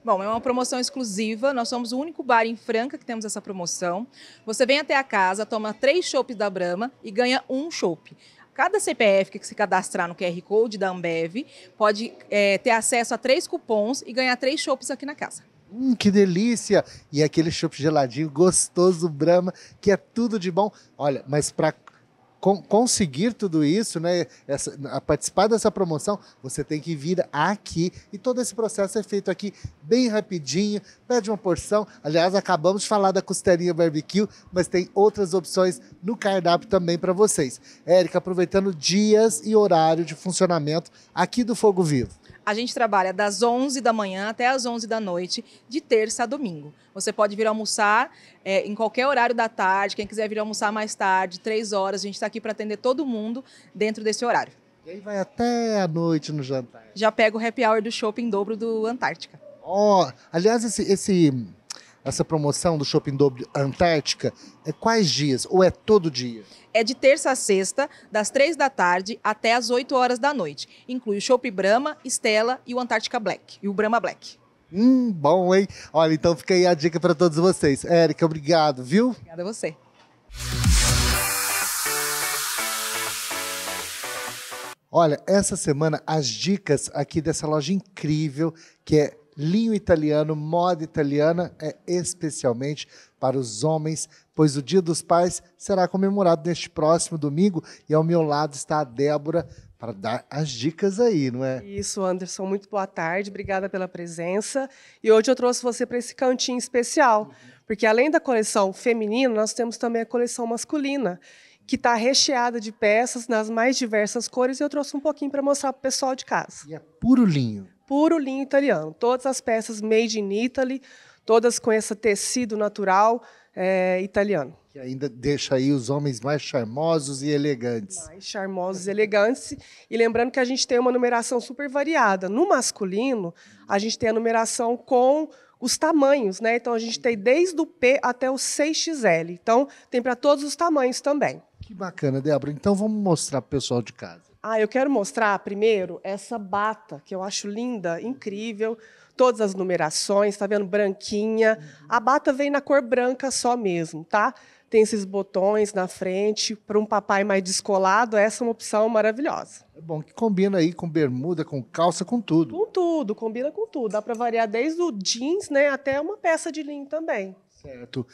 Bom, é uma promoção exclusiva. Nós somos o único bar em Franca que temos essa promoção. Você vem até a casa, toma três chopes da Brahma e ganha um chope. Cada CPF que se cadastrar no QR Code da Ambev pode é, ter acesso a três cupons e ganhar três chopes aqui na casa. Hum, que delícia! E aquele chope geladinho gostoso, Brahma, que é tudo de bom. Olha, mas para con conseguir tudo isso, né, essa, a participar dessa promoção, você tem que vir aqui e todo esse processo é feito aqui bem rapidinho, pede uma porção. Aliás, acabamos de falar da costelinha barbecue, mas tem outras opções no cardápio também para vocês. Érica, aproveitando dias e horário de funcionamento aqui do Fogo Vivo. A gente trabalha das 11 da manhã até as 11 da noite, de terça a domingo. Você pode vir almoçar é, em qualquer horário da tarde, quem quiser vir almoçar mais tarde, três horas, a gente está aqui para atender todo mundo dentro desse horário. E aí vai até a noite no jantar. Já pega o happy hour do shopping dobro do Antártica. Ó, oh, aliás, esse, esse essa promoção do Shopping Dobro Antártica? É quais dias? Ou é todo dia? É de terça a sexta, das três da tarde até as 8 horas da noite. Inclui o Shopping Brahma, Stella e o Antártica Black. E o Brahma Black. Hum, bom, hein? Olha, então fica aí a dica para todos vocês. Érica, obrigado, viu? Obrigada a você. Olha, essa semana as dicas aqui dessa loja incrível que é linho italiano, moda italiana é especialmente para os homens, pois o Dia dos Pais será comemorado neste próximo domingo e ao meu lado está a Débora para dar as dicas aí, não é? Isso, Anderson, muito boa tarde, obrigada pela presença. E hoje eu trouxe você para esse cantinho especial, porque além da coleção feminina, nós temos também a coleção masculina que está recheada de peças nas mais diversas cores e eu trouxe um pouquinho para mostrar para o pessoal de casa. E é puro linho puro linho italiano. Todas as peças made in Italy, todas com esse tecido natural é, italiano. Que ainda deixa aí os homens mais charmosos e elegantes. Mais charmosos e elegantes. E lembrando que a gente tem uma numeração super variada. No masculino, a gente tem a numeração com os tamanhos, né? Então a gente tem desde o P até o 6XL. Então tem para todos os tamanhos também. Que bacana, Débora. Então vamos mostrar para o pessoal de casa. Ah, eu quero mostrar primeiro essa bata, que eu acho linda, incrível, todas as numerações, tá vendo? Branquinha. A bata vem na cor branca só mesmo, tá? Tem esses botões na frente. Para um papai mais descolado, essa é uma opção maravilhosa. É bom que combina aí com bermuda, com calça, com tudo. Com tudo, combina com tudo. Dá para variar desde o jeans né, até uma peça de linho também. Certo.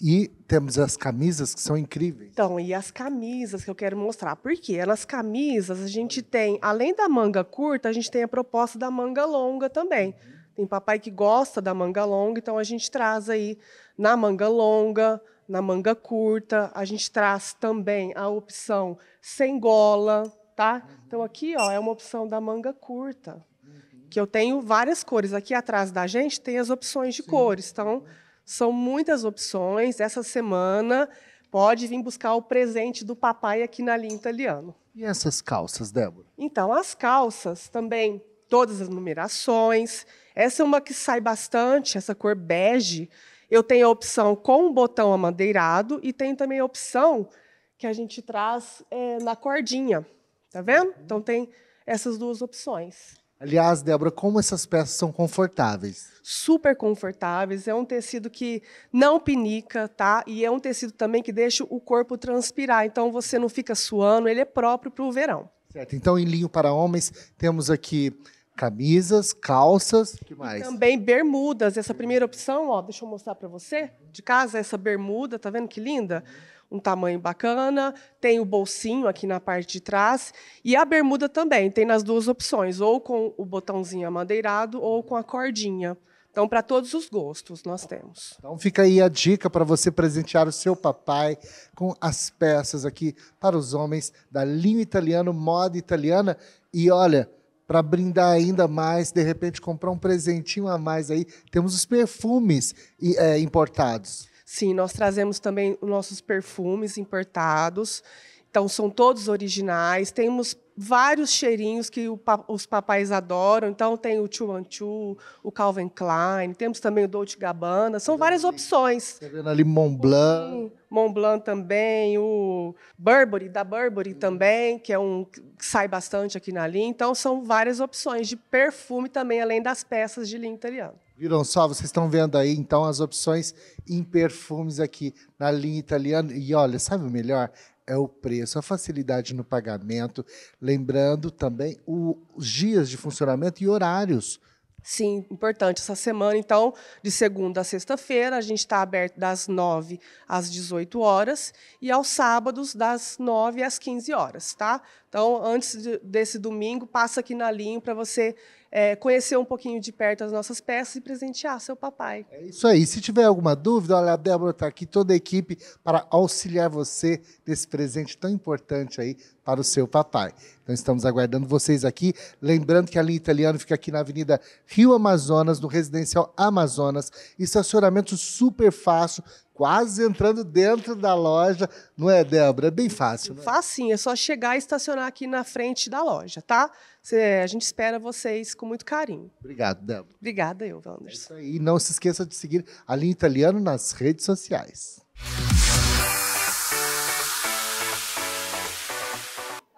E temos as camisas que são incríveis. Então, e as camisas que eu quero mostrar. Por quê? Nas camisas, a gente tem, além da manga curta, a gente tem a proposta da manga longa também. Uhum. Tem papai que gosta da manga longa, então a gente traz aí na manga longa, na manga curta. A gente traz também a opção sem gola, tá? Uhum. Então aqui, ó, é uma opção da manga curta, uhum. que eu tenho várias cores. Aqui atrás da gente tem as opções de Sim. cores. Então, são muitas opções. Essa semana pode vir buscar o presente do papai aqui na linha italiano. E essas calças, Débora? Então, as calças também, todas as numerações. Essa é uma que sai bastante, essa cor bege. Eu tenho a opção com o botão amadeirado e tem também a opção que a gente traz é, na cordinha. Tá vendo? Então tem essas duas opções. Aliás, Débora, como essas peças são confortáveis? Super confortáveis. É um tecido que não pinica, tá? E é um tecido também que deixa o corpo transpirar. Então você não fica suando, ele é próprio para o verão. Certo. Então, em linho para homens, temos aqui camisas, calças, que mais? E também bermudas. Essa primeira opção, ó, deixa eu mostrar para você. De casa, essa bermuda, tá vendo que linda? Uhum um tamanho bacana, tem o bolsinho aqui na parte de trás e a bermuda também tem nas duas opções, ou com o botãozinho amadeirado ou com a cordinha. Então, para todos os gostos, nós temos. Então, fica aí a dica para você presentear o seu papai com as peças aqui para os homens da linha italiana, moda italiana. E olha, para brindar ainda mais, de repente comprar um presentinho a mais aí, temos os perfumes é, importados. Sim, nós trazemos também nossos perfumes importados. Então, são todos originais. Temos vários cheirinhos que os papais adoram. Então, tem o Chuan Chu, o Calvin Klein, temos também o Dolce Gabbana. São várias opções. Está vendo ali Montblanc. Montblanc também, o Burberry, da Burberry também, que é um que sai bastante aqui na linha. Então, são várias opções de perfume também, além das peças de linha italiana. Viram só? Vocês estão vendo aí, então, as opções em perfumes aqui na linha italiana. E olha, sabe o melhor? É o preço, a facilidade no pagamento. Lembrando também os dias de funcionamento e horários. Sim, importante essa semana. Então, de segunda a sexta-feira, a gente está aberto das 9 às 18 horas e aos sábados das 9 às 15 horas, tá? Então, antes de, desse domingo, passa aqui na linha para você é, conhecer um pouquinho de perto as nossas peças e presentear seu papai. É isso aí. Se tiver alguma dúvida, olha, a Débora está aqui, toda a equipe, para auxiliar você nesse presente tão importante aí para o seu papai. Então, estamos aguardando vocês aqui. Lembrando que a linha italiana fica aqui na Avenida Rio Amazonas, no Residencial Amazonas. Estacionamento super fácil quase entrando dentro da loja, não é, Débora? É bem fácil, né? Facinho, é só chegar e estacionar aqui na frente da loja, tá? Cê, a gente espera vocês com muito carinho. Obrigado, Débora. Obrigada eu, Anderson. É e não se esqueça de seguir a linha italiano nas redes sociais.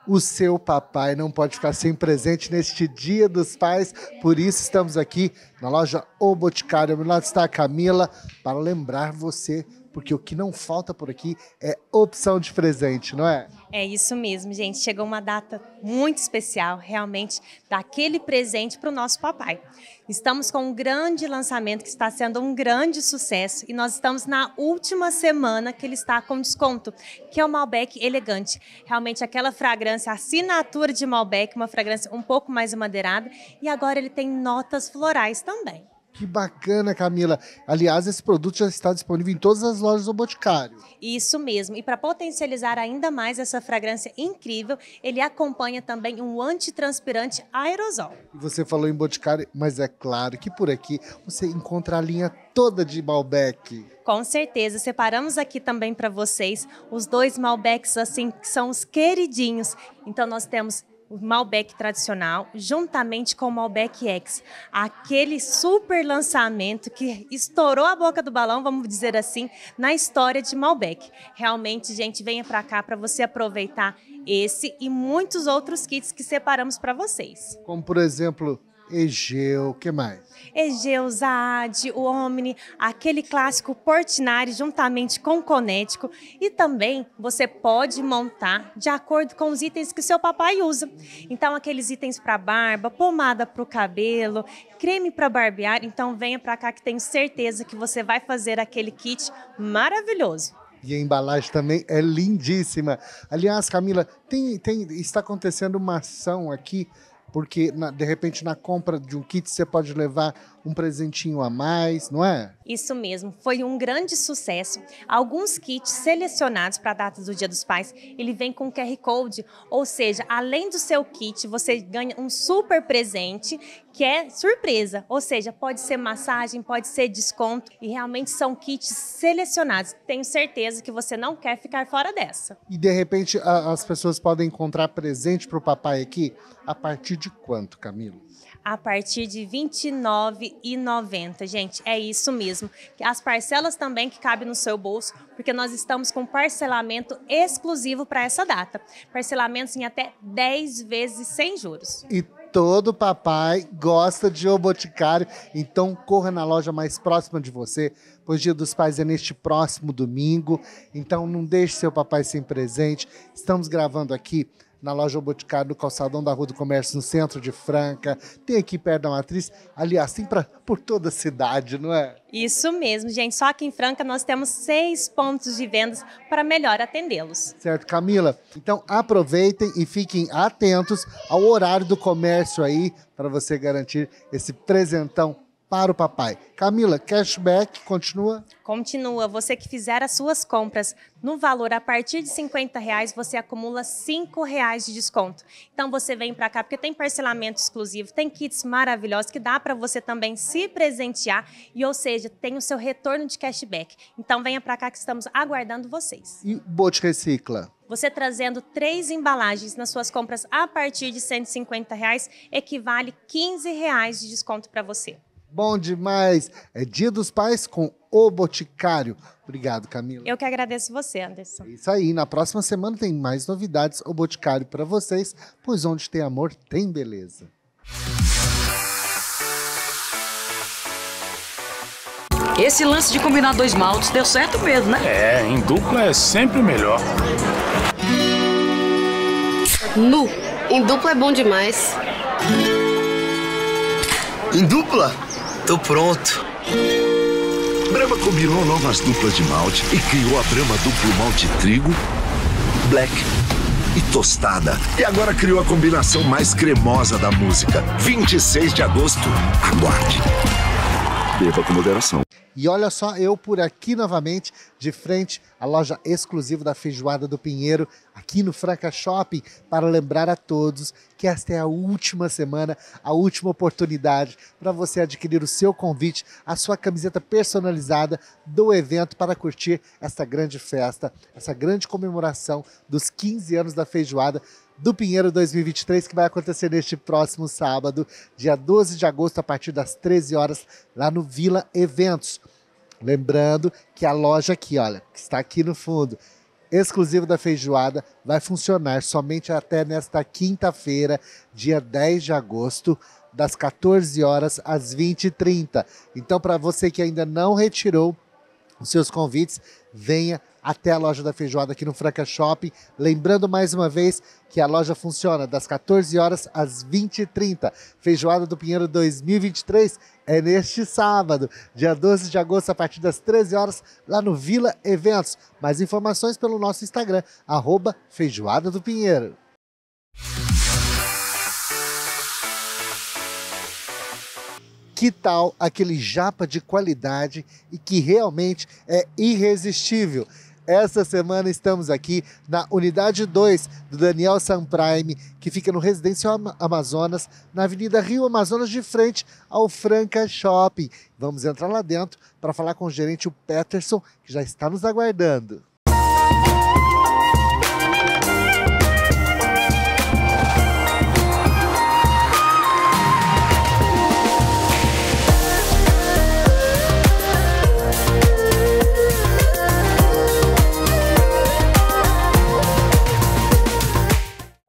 o seu papai não pode ficar sem presente neste Dia dos Pais. Por isso estamos aqui na loja O Boticário. Ao meu lado está a Camila para lembrar você porque o que não falta por aqui é opção de presente, não é? É isso mesmo, gente. Chegou uma data muito especial, realmente, daquele presente para o nosso papai. Estamos com um grande lançamento que está sendo um grande sucesso e nós estamos na última semana que ele está com desconto, que é o Malbec Elegante. Realmente aquela fragrância, assinatura de Malbec, uma fragrância um pouco mais amadeirada e agora ele tem notas florais também. Que bacana, Camila. Aliás, esse produto já está disponível em todas as lojas do Boticário. Isso mesmo. E para potencializar ainda mais essa fragrância incrível, ele acompanha também um antitranspirante aerosol. Você falou em Boticário, mas é claro que por aqui você encontra a linha toda de Malbec. Com certeza, separamos aqui também para vocês os dois Malbecs assim que são os queridinhos. Então nós temos o Malbec tradicional, juntamente com o Malbec X, aquele super lançamento que estourou a boca do balão, vamos dizer assim, na história de Malbec. Realmente, gente, venha para cá para você aproveitar esse e muitos outros kits que separamos para vocês. Como por exemplo, Egeu, que mais? Egeu, Zad, o Omni, aquele clássico Portinari juntamente com Conético e também você pode montar de acordo com os itens que seu papai usa. Então aqueles itens para barba, pomada para o cabelo, creme para barbear, então venha para cá que tenho certeza que você vai fazer aquele kit maravilhoso. E a embalagem também é lindíssima. Aliás, Camila, tem, tem, está acontecendo uma ação aqui porque na, de repente na compra de um kit você pode levar um presentinho a mais, não é? Isso mesmo, foi um grande sucesso. Alguns kits selecionados para a data do Dia dos Pais, ele vem com QR Code, ou seja, além do seu kit, você ganha um super presente que é surpresa, ou seja, pode ser massagem, pode ser desconto e realmente são kits selecionados. Tenho certeza que você não quer ficar fora dessa. E de repente a, as pessoas podem encontrar presente para o papai aqui a partir de quanto, Camilo? A partir de R$ 29,90, gente, é isso mesmo. As parcelas também que cabem no seu bolso, porque nós estamos com parcelamento exclusivo para essa data. Parcelamentos em até 10 vezes sem juros. E Todo papai gosta de O Boticário, então corra na loja mais próxima de você, pois Dia dos Pais é neste próximo domingo. Então não deixe seu papai sem presente. Estamos gravando aqui na loja Boticário, do calçadão da Rua do Comércio, no centro de Franca, tem aqui perto da Matriz, aliás, tem assim pra, por toda a cidade, não é? Isso mesmo, gente. Só aqui em Franca nós temos seis pontos de vendas para melhor atendê-los. Certo, Camila? Então aproveitem e fiquem atentos ao horário do comércio aí para você garantir esse presentão para o papai. Camila, cashback continua? Continua. Você que fizer as suas compras no valor a partir de 50 reais, você acumula 5 reais de desconto. Então você vem para cá porque tem parcelamento exclusivo, tem kits maravilhosos que dá para você também se presentear e, ou seja, tem o seu retorno de cashback. Então venha para cá que estamos aguardando vocês. E Bote Recicla? Você trazendo três embalagens nas suas compras a partir de 150 reais equivale 15 reais de desconto para você. Bom demais. É Dia dos Pais com o Boticário. Obrigado, Camila. Eu que agradeço você, Anderson. É isso aí. Na próxima semana tem mais novidades o Boticário para vocês, pois onde tem amor tem beleza. Esse lance de combinar dois maltes deu certo mesmo, né? É, em dupla é sempre melhor. Nu, em dupla é bom demais. Em dupla? Tô pronto. Brahma combinou novas duplas de malte e criou a Brahma Duplo Malte Trigo, Black e Tostada. E agora criou a combinação mais cremosa da música. 26 de agosto. Aguarde. Beba com moderação. E olha só, eu por aqui novamente, de frente à loja exclusiva da Feijoada do Pinheiro, aqui no Franca Shopping, para lembrar a todos que esta é a última semana, a última oportunidade para você adquirir o seu convite, a sua camiseta personalizada do evento para curtir essa grande festa, essa grande comemoração dos 15 anos da Feijoada do Pinheiro 2023, que vai acontecer neste próximo sábado, dia 12 de agosto, a partir das 13 horas, lá no Vila Eventos. Lembrando que a loja aqui, olha, que está aqui no fundo, exclusiva da feijoada, vai funcionar somente até nesta quinta-feira, dia 10 de agosto, das 14 horas às 20h30. Então, para você que ainda não retirou os seus convites, venha até a loja da feijoada aqui no Franca Shopping. Lembrando mais uma vez que a loja funciona das 14 horas às 20h30. Feijoada do Pinheiro 2023 é neste sábado, dia 12 de agosto, a partir das 13 horas, lá no Vila Eventos. Mais informações pelo nosso Instagram, arroba Feijoada do Pinheiro. Que tal aquele japa de qualidade e que realmente é irresistível? Essa semana estamos aqui na unidade 2 do Daniel Samprime, que fica no Residencial Amazonas, na Avenida Rio Amazonas, de frente ao Franca Shopping. Vamos entrar lá dentro para falar com o gerente o Peterson, que já está nos aguardando.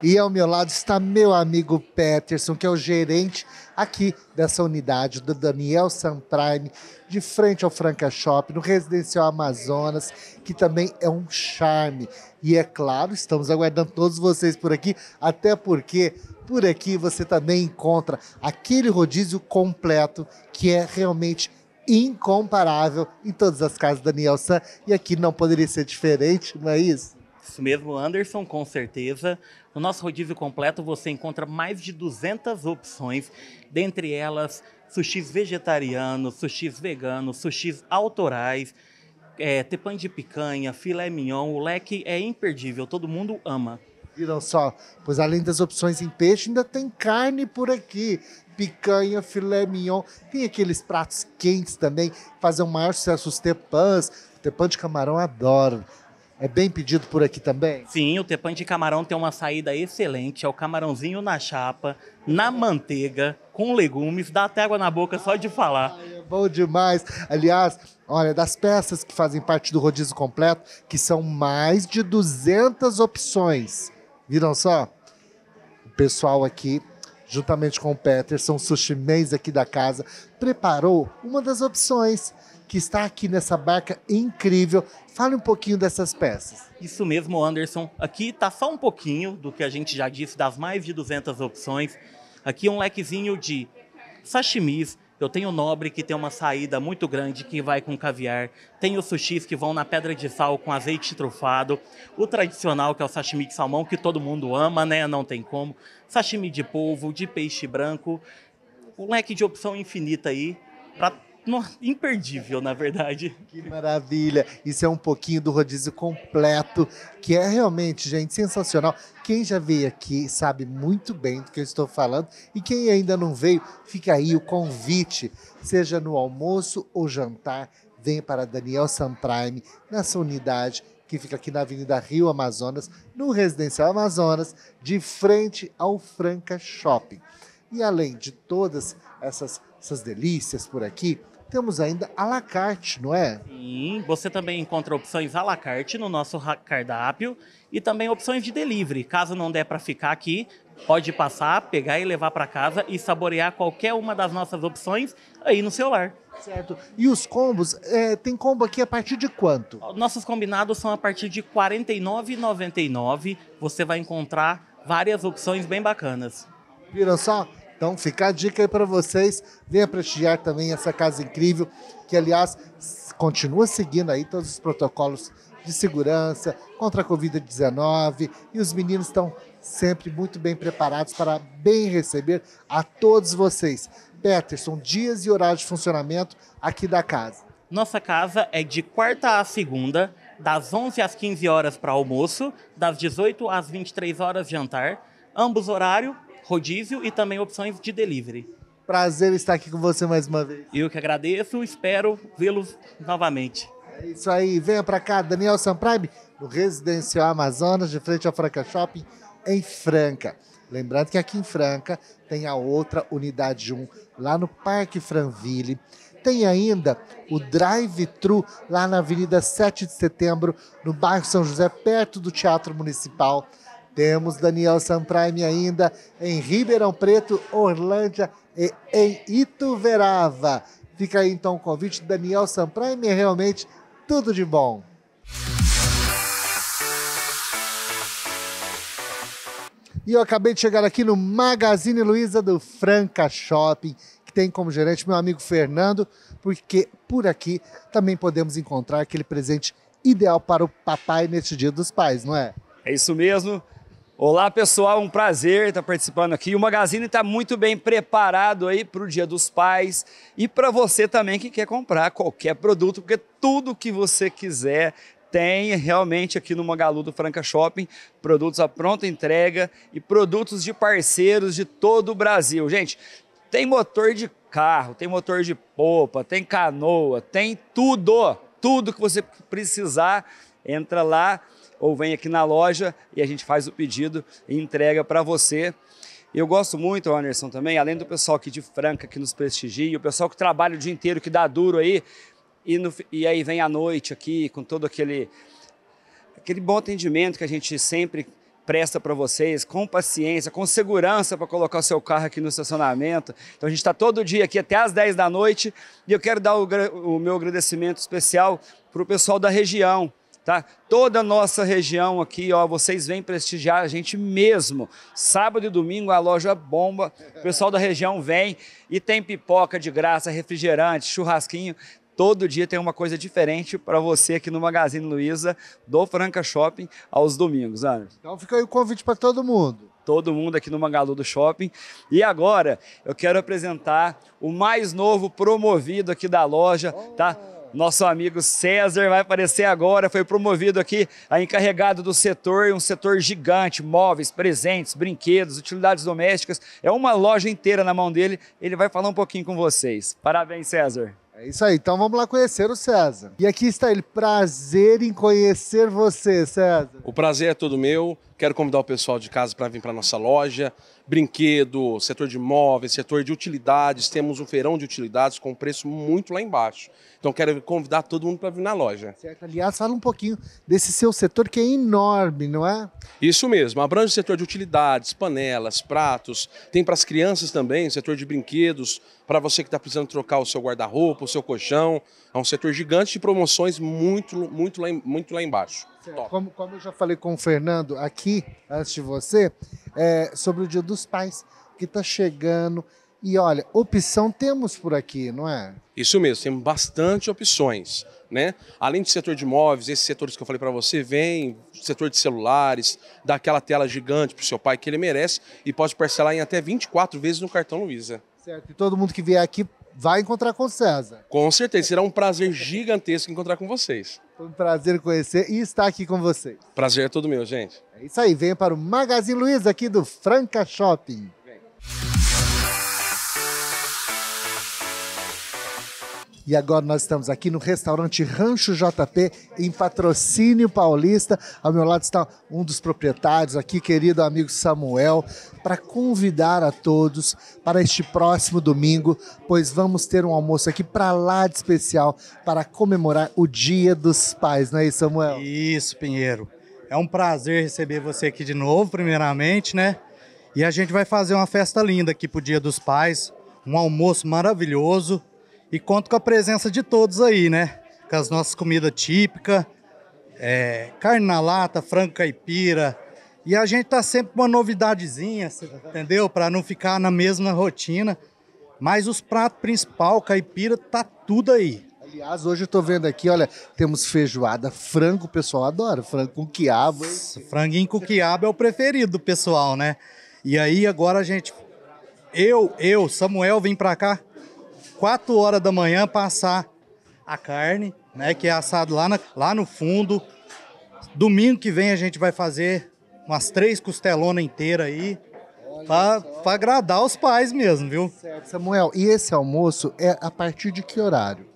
E ao meu lado está meu amigo Peterson, que é o gerente aqui dessa unidade do Daniel Samprime, de frente ao Franca Shop, no Residencial Amazonas, que também é um charme. E é claro, estamos aguardando todos vocês por aqui, até porque por aqui você também encontra aquele rodízio completo que é realmente incomparável em todas as casas da Daniel Sam, e aqui não poderia ser diferente, não é isso? Isso mesmo, Anderson, com certeza. No nosso rodízio completo você encontra mais de 200 opções, dentre elas sushis vegetarianos, sushis veganos, sushis autorais, é, tepan de picanha, filé mignon, o leque é imperdível, todo mundo ama. Viram só, pois além das opções em peixe, ainda tem carne por aqui picanha, filé mignon. Tem aqueles pratos quentes também, que fazem o maior sucesso, os tepãs. Tepã de camarão adoro. É bem pedido por aqui também? Sim, o tepan de camarão tem uma saída excelente. É o camarãozinho na chapa, na manteiga, com legumes. Dá até água na boca só de falar. Ai, é bom demais. Aliás, olha, das peças que fazem parte do rodízio completo, que são mais de 200 opções. Viram só? O pessoal aqui juntamente com o Peterson, sushi mês aqui da casa, preparou uma das opções que está aqui nessa barca incrível. Fale um pouquinho dessas peças. Isso mesmo, Anderson. Aqui está só um pouquinho do que a gente já disse, das mais de 200 opções. Aqui um lequezinho de sashimis, eu tenho o nobre que tem uma saída muito grande que vai com caviar. Tem os sushis que vão na pedra de sal com azeite trufado. O tradicional que é o sashimi de salmão que todo mundo ama, né? Não tem como. Sashimi de polvo, de peixe branco. Um leque de opção infinita aí para imperdível, na verdade. Que maravilha! Isso é um pouquinho do rodízio completo, que é realmente, gente, sensacional. Quem já veio aqui sabe muito bem do que eu estou falando, e quem ainda não veio, fica aí o convite, seja no almoço ou jantar, venha para Daniel Sun Prime, nessa unidade que fica aqui na Avenida Rio Amazonas, no Residencial Amazonas, de frente ao Franca Shopping. E além de todas essas, essas delícias por aqui, temos ainda à la carte, não é? Sim, você também encontra opções à la carte no nosso cardápio e também opções de delivery. Caso não der para ficar aqui, pode passar, pegar e levar para casa e saborear qualquer uma das nossas opções aí no seu lar. Certo. E os combos, é, tem combo aqui a partir de quanto? Nossos combinados são a partir de R$ 49,99. Você vai encontrar várias opções bem bacanas. Viram só? Então fica a dica aí para vocês. Venha prestigiar também essa casa incrível, que aliás continua seguindo aí todos os protocolos de segurança contra a Covid-19 e os meninos estão sempre muito bem preparados para bem receber a todos vocês. Peterson, dias e horários de funcionamento aqui da casa. Nossa casa é de quarta a segunda, das 11 às 15 horas para almoço, das 18 às 23 horas jantar, ambos horários rodízio e também opções de delivery. Prazer estar aqui com você mais uma vez. Eu que agradeço, espero vê-los novamente. É isso aí, venha para cá, Daniel Samprime, no Residencial Amazonas, de frente ao Franca Shopping, em Franca. Lembrando que aqui em Franca tem a outra unidade 1, lá no Parque Franville. Tem ainda o drive-thru lá na Avenida 7 de Setembro, no bairro São José, perto do Teatro Municipal. Temos Daniel Samprime ainda em Ribeirão Preto, Orlândia e em Ituverava. Fica aí então o convite. Daniel Samprime é realmente tudo de bom. E eu acabei de chegar aqui no Magazine Luiza do Franca Shopping, que tem como gerente meu amigo Fernando, porque por aqui também podemos encontrar aquele presente ideal para o papai neste Dia dos Pais, não é? É isso mesmo. Olá pessoal, um prazer estar participando aqui. O Magazine está muito bem preparado aí para o Dia dos Pais e para você também que quer comprar qualquer produto, porque tudo que você quiser tem realmente aqui no Magalu do Franca Shopping produtos à pronta entrega e produtos de parceiros de todo o Brasil. Gente, tem motor de carro, tem motor de popa, tem canoa, tem tudo, tudo que você precisar. Entra lá ou vem aqui na loja e a gente faz o pedido e entrega para você. Eu gosto muito, Anderson, também, além do pessoal aqui de Franca que nos prestigia, o pessoal que trabalha o dia inteiro, que dá duro aí, e, no, e aí vem à noite aqui com todo aquele, aquele bom atendimento que a gente sempre presta para vocês, com paciência, com segurança para colocar o seu carro aqui no estacionamento. Então a gente está todo dia aqui até as 10 da noite e eu quero dar o, o meu agradecimento especial para o pessoal da região Tá? Toda a nossa região aqui, ó, vocês vêm prestigiar a gente mesmo. Sábado e domingo a loja bomba, o pessoal da região vem e tem pipoca de graça, refrigerante, churrasquinho. Todo dia tem uma coisa diferente para você aqui no Magazine Luiza, do Franca Shopping, aos domingos, Anderson. Então fica aí o convite para todo mundo. Todo mundo aqui no Magalu do Shopping. E agora eu quero apresentar o mais novo promovido aqui da loja, oh. tá? Nosso amigo César vai aparecer agora, foi promovido aqui a encarregado do setor, um setor gigante, móveis, presentes, brinquedos, utilidades domésticas, é uma loja inteira na mão dele, ele vai falar um pouquinho com vocês. Parabéns, César. É isso aí, então vamos lá conhecer o César. E aqui está ele, prazer em conhecer você, César. O prazer é todo meu. Quero convidar o pessoal de casa para vir para nossa loja. Brinquedo, setor de móveis, setor de utilidades. Temos um feirão de utilidades com preço muito lá embaixo. Então quero convidar todo mundo para vir na loja. Certo. Aliás, fala um pouquinho desse seu setor que é enorme, não é? Isso mesmo. Abrange o setor de utilidades, panelas, pratos. Tem para as crianças também, setor de brinquedos, para você que está precisando trocar o seu guarda-roupa, o seu colchão. É um setor gigante de promoções muito, muito, lá, muito lá embaixo. Como, como, eu já falei com o Fernando aqui, antes de você, é, sobre o Dia dos Pais, que está chegando. E olha, opção temos por aqui, não é? Isso mesmo, temos bastante opções. Né? Além do setor de imóveis, esses setores que eu falei para você, vem setor de celulares, dá aquela tela gigante para o seu pai que ele merece e pode parcelar em até 24 vezes no cartão Luiza. Certo, e todo mundo que vier aqui vai encontrar com o César. Com certeza, será um prazer gigantesco encontrar com vocês. Foi um prazer conhecer e estar aqui com vocês. Prazer é todo meu, gente. É isso aí, venha para o Magazine Luiza aqui do Franca Shopping. Vem. E agora nós estamos aqui no restaurante Rancho JP, em Patrocínio Paulista. Ao meu lado está um dos proprietários aqui, querido amigo Samuel, para convidar a todos para este próximo domingo, pois vamos ter um almoço aqui para lá de especial para comemorar o Dia dos Pais, não é isso, Samuel? Isso, Pinheiro. É um prazer receber você aqui de novo, primeiramente, né? E a gente vai fazer uma festa linda aqui para o Dia dos Pais, um almoço maravilhoso e conto com a presença de todos aí, né? Com as nossas comidas típicas, é, carne na lata, frango caipira. E a gente tá sempre com uma novidadezinha, entendeu? Para não ficar na mesma rotina. Mas os pratos principal, caipira, tá tudo aí. Aliás, hoje eu tô vendo aqui, olha, temos feijoada, frango, o pessoal adora, frango com quiabo. Franguinho com quiabo é o preferido do pessoal, né? E aí agora a gente eu, eu, Samuel vim para cá 4 horas da manhã passar a carne, né, que é assado lá, na, lá no fundo. Domingo que vem a gente vai fazer umas três costelonas inteiras aí. Pra, agradar os pais mesmo, viu? Certo, Samuel. E esse almoço é a partir de que horário?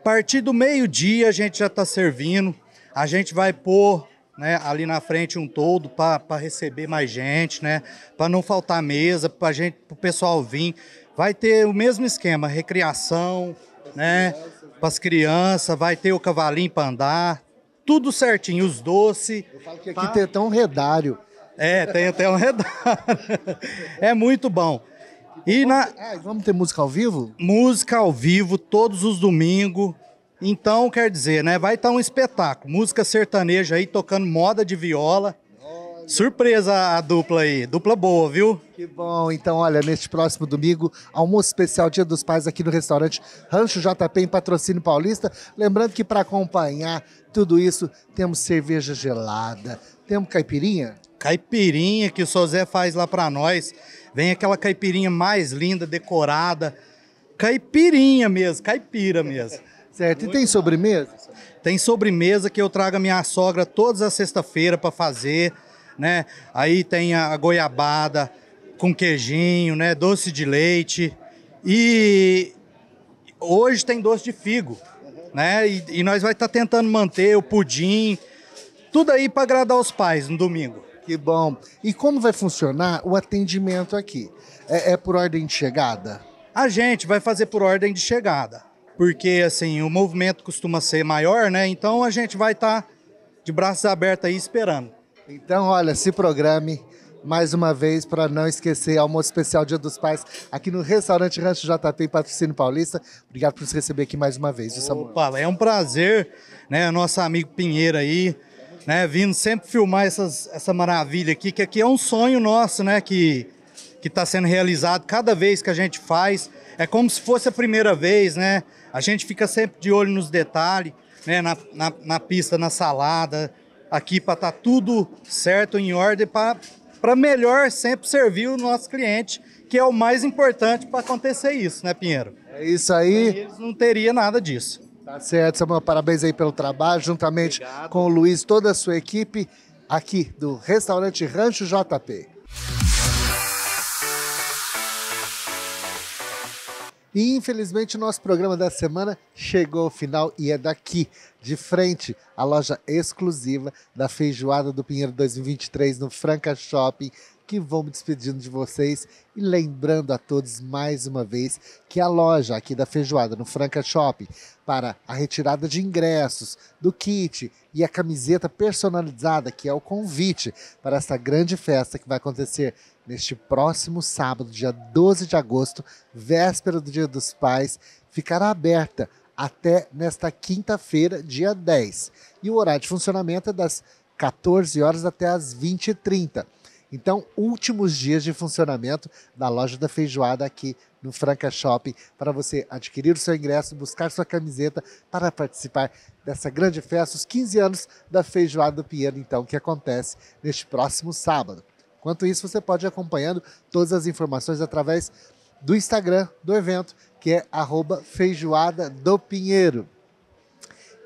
A partir do meio-dia a gente já tá servindo. A gente vai pôr né, ali na frente um todo para receber mais gente, né? Para não faltar mesa, para gente, pro pessoal vir. Vai ter o mesmo esquema, recreação, né? Para as crianças, vai ter o cavalinho para andar, tudo certinho, os doces. Eu falo que aqui tá? tem até um redário. É, tem até um redário. é muito bom. E na... Ah, vamos ter música ao vivo? Música ao vivo, todos os domingos. Então, quer dizer, né? Vai estar tá um espetáculo. Música sertaneja aí, tocando moda de viola. Surpresa a dupla aí, dupla boa, viu? Que bom. Então, olha, neste próximo domingo, almoço especial Dia dos Pais aqui no restaurante Rancho JP em Patrocínio Paulista. Lembrando que para acompanhar tudo isso, temos cerveja gelada, temos caipirinha? Caipirinha que o seu Zé faz lá para nós. Vem aquela caipirinha mais linda, decorada. Caipirinha mesmo, caipira mesmo. certo. E tem sobremesa? Tem sobremesa que eu trago a minha sogra todas as sexta-feira para fazer né? Aí tem a goiabada com queijinho, né? Doce de leite. E hoje tem doce de figo, né? E, e nós vai estar tá tentando manter o pudim, tudo aí para agradar os pais no domingo. Que bom. E como vai funcionar o atendimento aqui? É, é por ordem de chegada? A gente vai fazer por ordem de chegada, porque assim o movimento costuma ser maior, né? Então a gente vai estar tá de braços abertos aí esperando. Então, olha, se programe mais uma vez para não esquecer almoço especial Dia dos Pais aqui no restaurante Rancho JP em Patrocínio Paulista. Obrigado por nos receber aqui mais uma vez. Opa, é um prazer, né, nosso amigo Pinheiro aí, né, vindo sempre filmar essas, essa maravilha aqui, que aqui é um sonho nosso, né, que que está sendo realizado cada vez que a gente faz. É como se fosse a primeira vez, né? A gente fica sempre de olho nos detalhes, né? na, na, na pista, na salada, aqui para estar tá tudo certo, em ordem, para melhor sempre servir o nosso cliente, que é o mais importante para acontecer isso, né, Pinheiro? É isso aí. Sem eles não teria nada disso. Tá certo, Samuel. Parabéns aí pelo trabalho, juntamente Obrigado. com o Luiz, toda a sua equipe aqui do restaurante Rancho JP. E infelizmente o nosso programa da semana chegou ao final e é daqui, de frente, a loja exclusiva da Feijoada do Pinheiro 2023 no Franca Shopping que vou me despedindo de vocês e lembrando a todos mais uma vez que a loja aqui da Feijoada no Franca Shopping para a retirada de ingressos, do kit e a camiseta personalizada, que é o convite para essa grande festa que vai acontecer neste próximo sábado, dia 12 de agosto, véspera do Dia dos Pais, ficará aberta até nesta quinta-feira, dia 10. E o horário de funcionamento é das 14 horas até as 20h30. Então, últimos dias de funcionamento da loja da feijoada aqui no Franca Shopping para você adquirir o seu ingresso, buscar sua camiseta para participar dessa grande festa, os 15 anos da Feijoada do Pinheiro, então, que acontece neste próximo sábado. Enquanto isso, você pode ir acompanhando todas as informações através do Instagram do evento, que é feijoada do Pinheiro.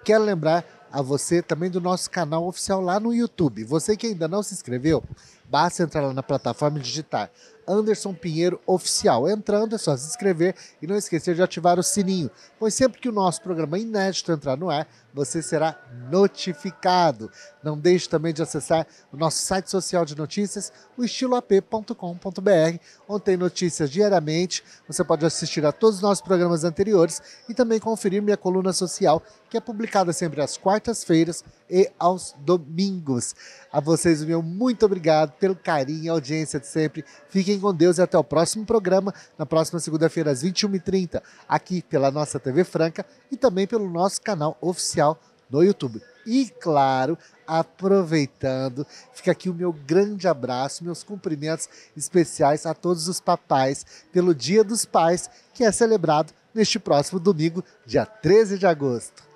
Quero lembrar a você também do nosso canal oficial lá no YouTube. Você que ainda não se inscreveu, Basta entrar lá na plataforma e digitar Anderson Pinheiro Oficial. É entrando, é só se inscrever e não esquecer de ativar o sininho, pois sempre que o nosso programa inédito entrar no ar, você será notificado. Não deixe também de acessar o nosso site social de notícias, o estiloap.com.br, onde tem notícias diariamente. Você pode assistir a todos os nossos programas anteriores e também conferir minha coluna social, que é publicada sempre às quartas-feiras e aos domingos. A vocês, meu muito obrigado pelo carinho, audiência de sempre. Fiquem com Deus e até o próximo programa, na próxima segunda-feira, às 21h30, aqui pela nossa TV Franca e também pelo nosso canal oficial no YouTube. E, claro, aproveitando, fica aqui o meu grande abraço, meus cumprimentos especiais a todos os papais pelo Dia dos Pais, que é celebrado neste próximo domingo, dia 13 de agosto.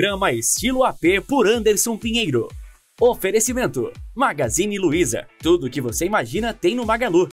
programa Estilo AP por Anderson Pinheiro. Oferecimento: Magazine Luiza. Tudo o que você imagina tem no Magalu.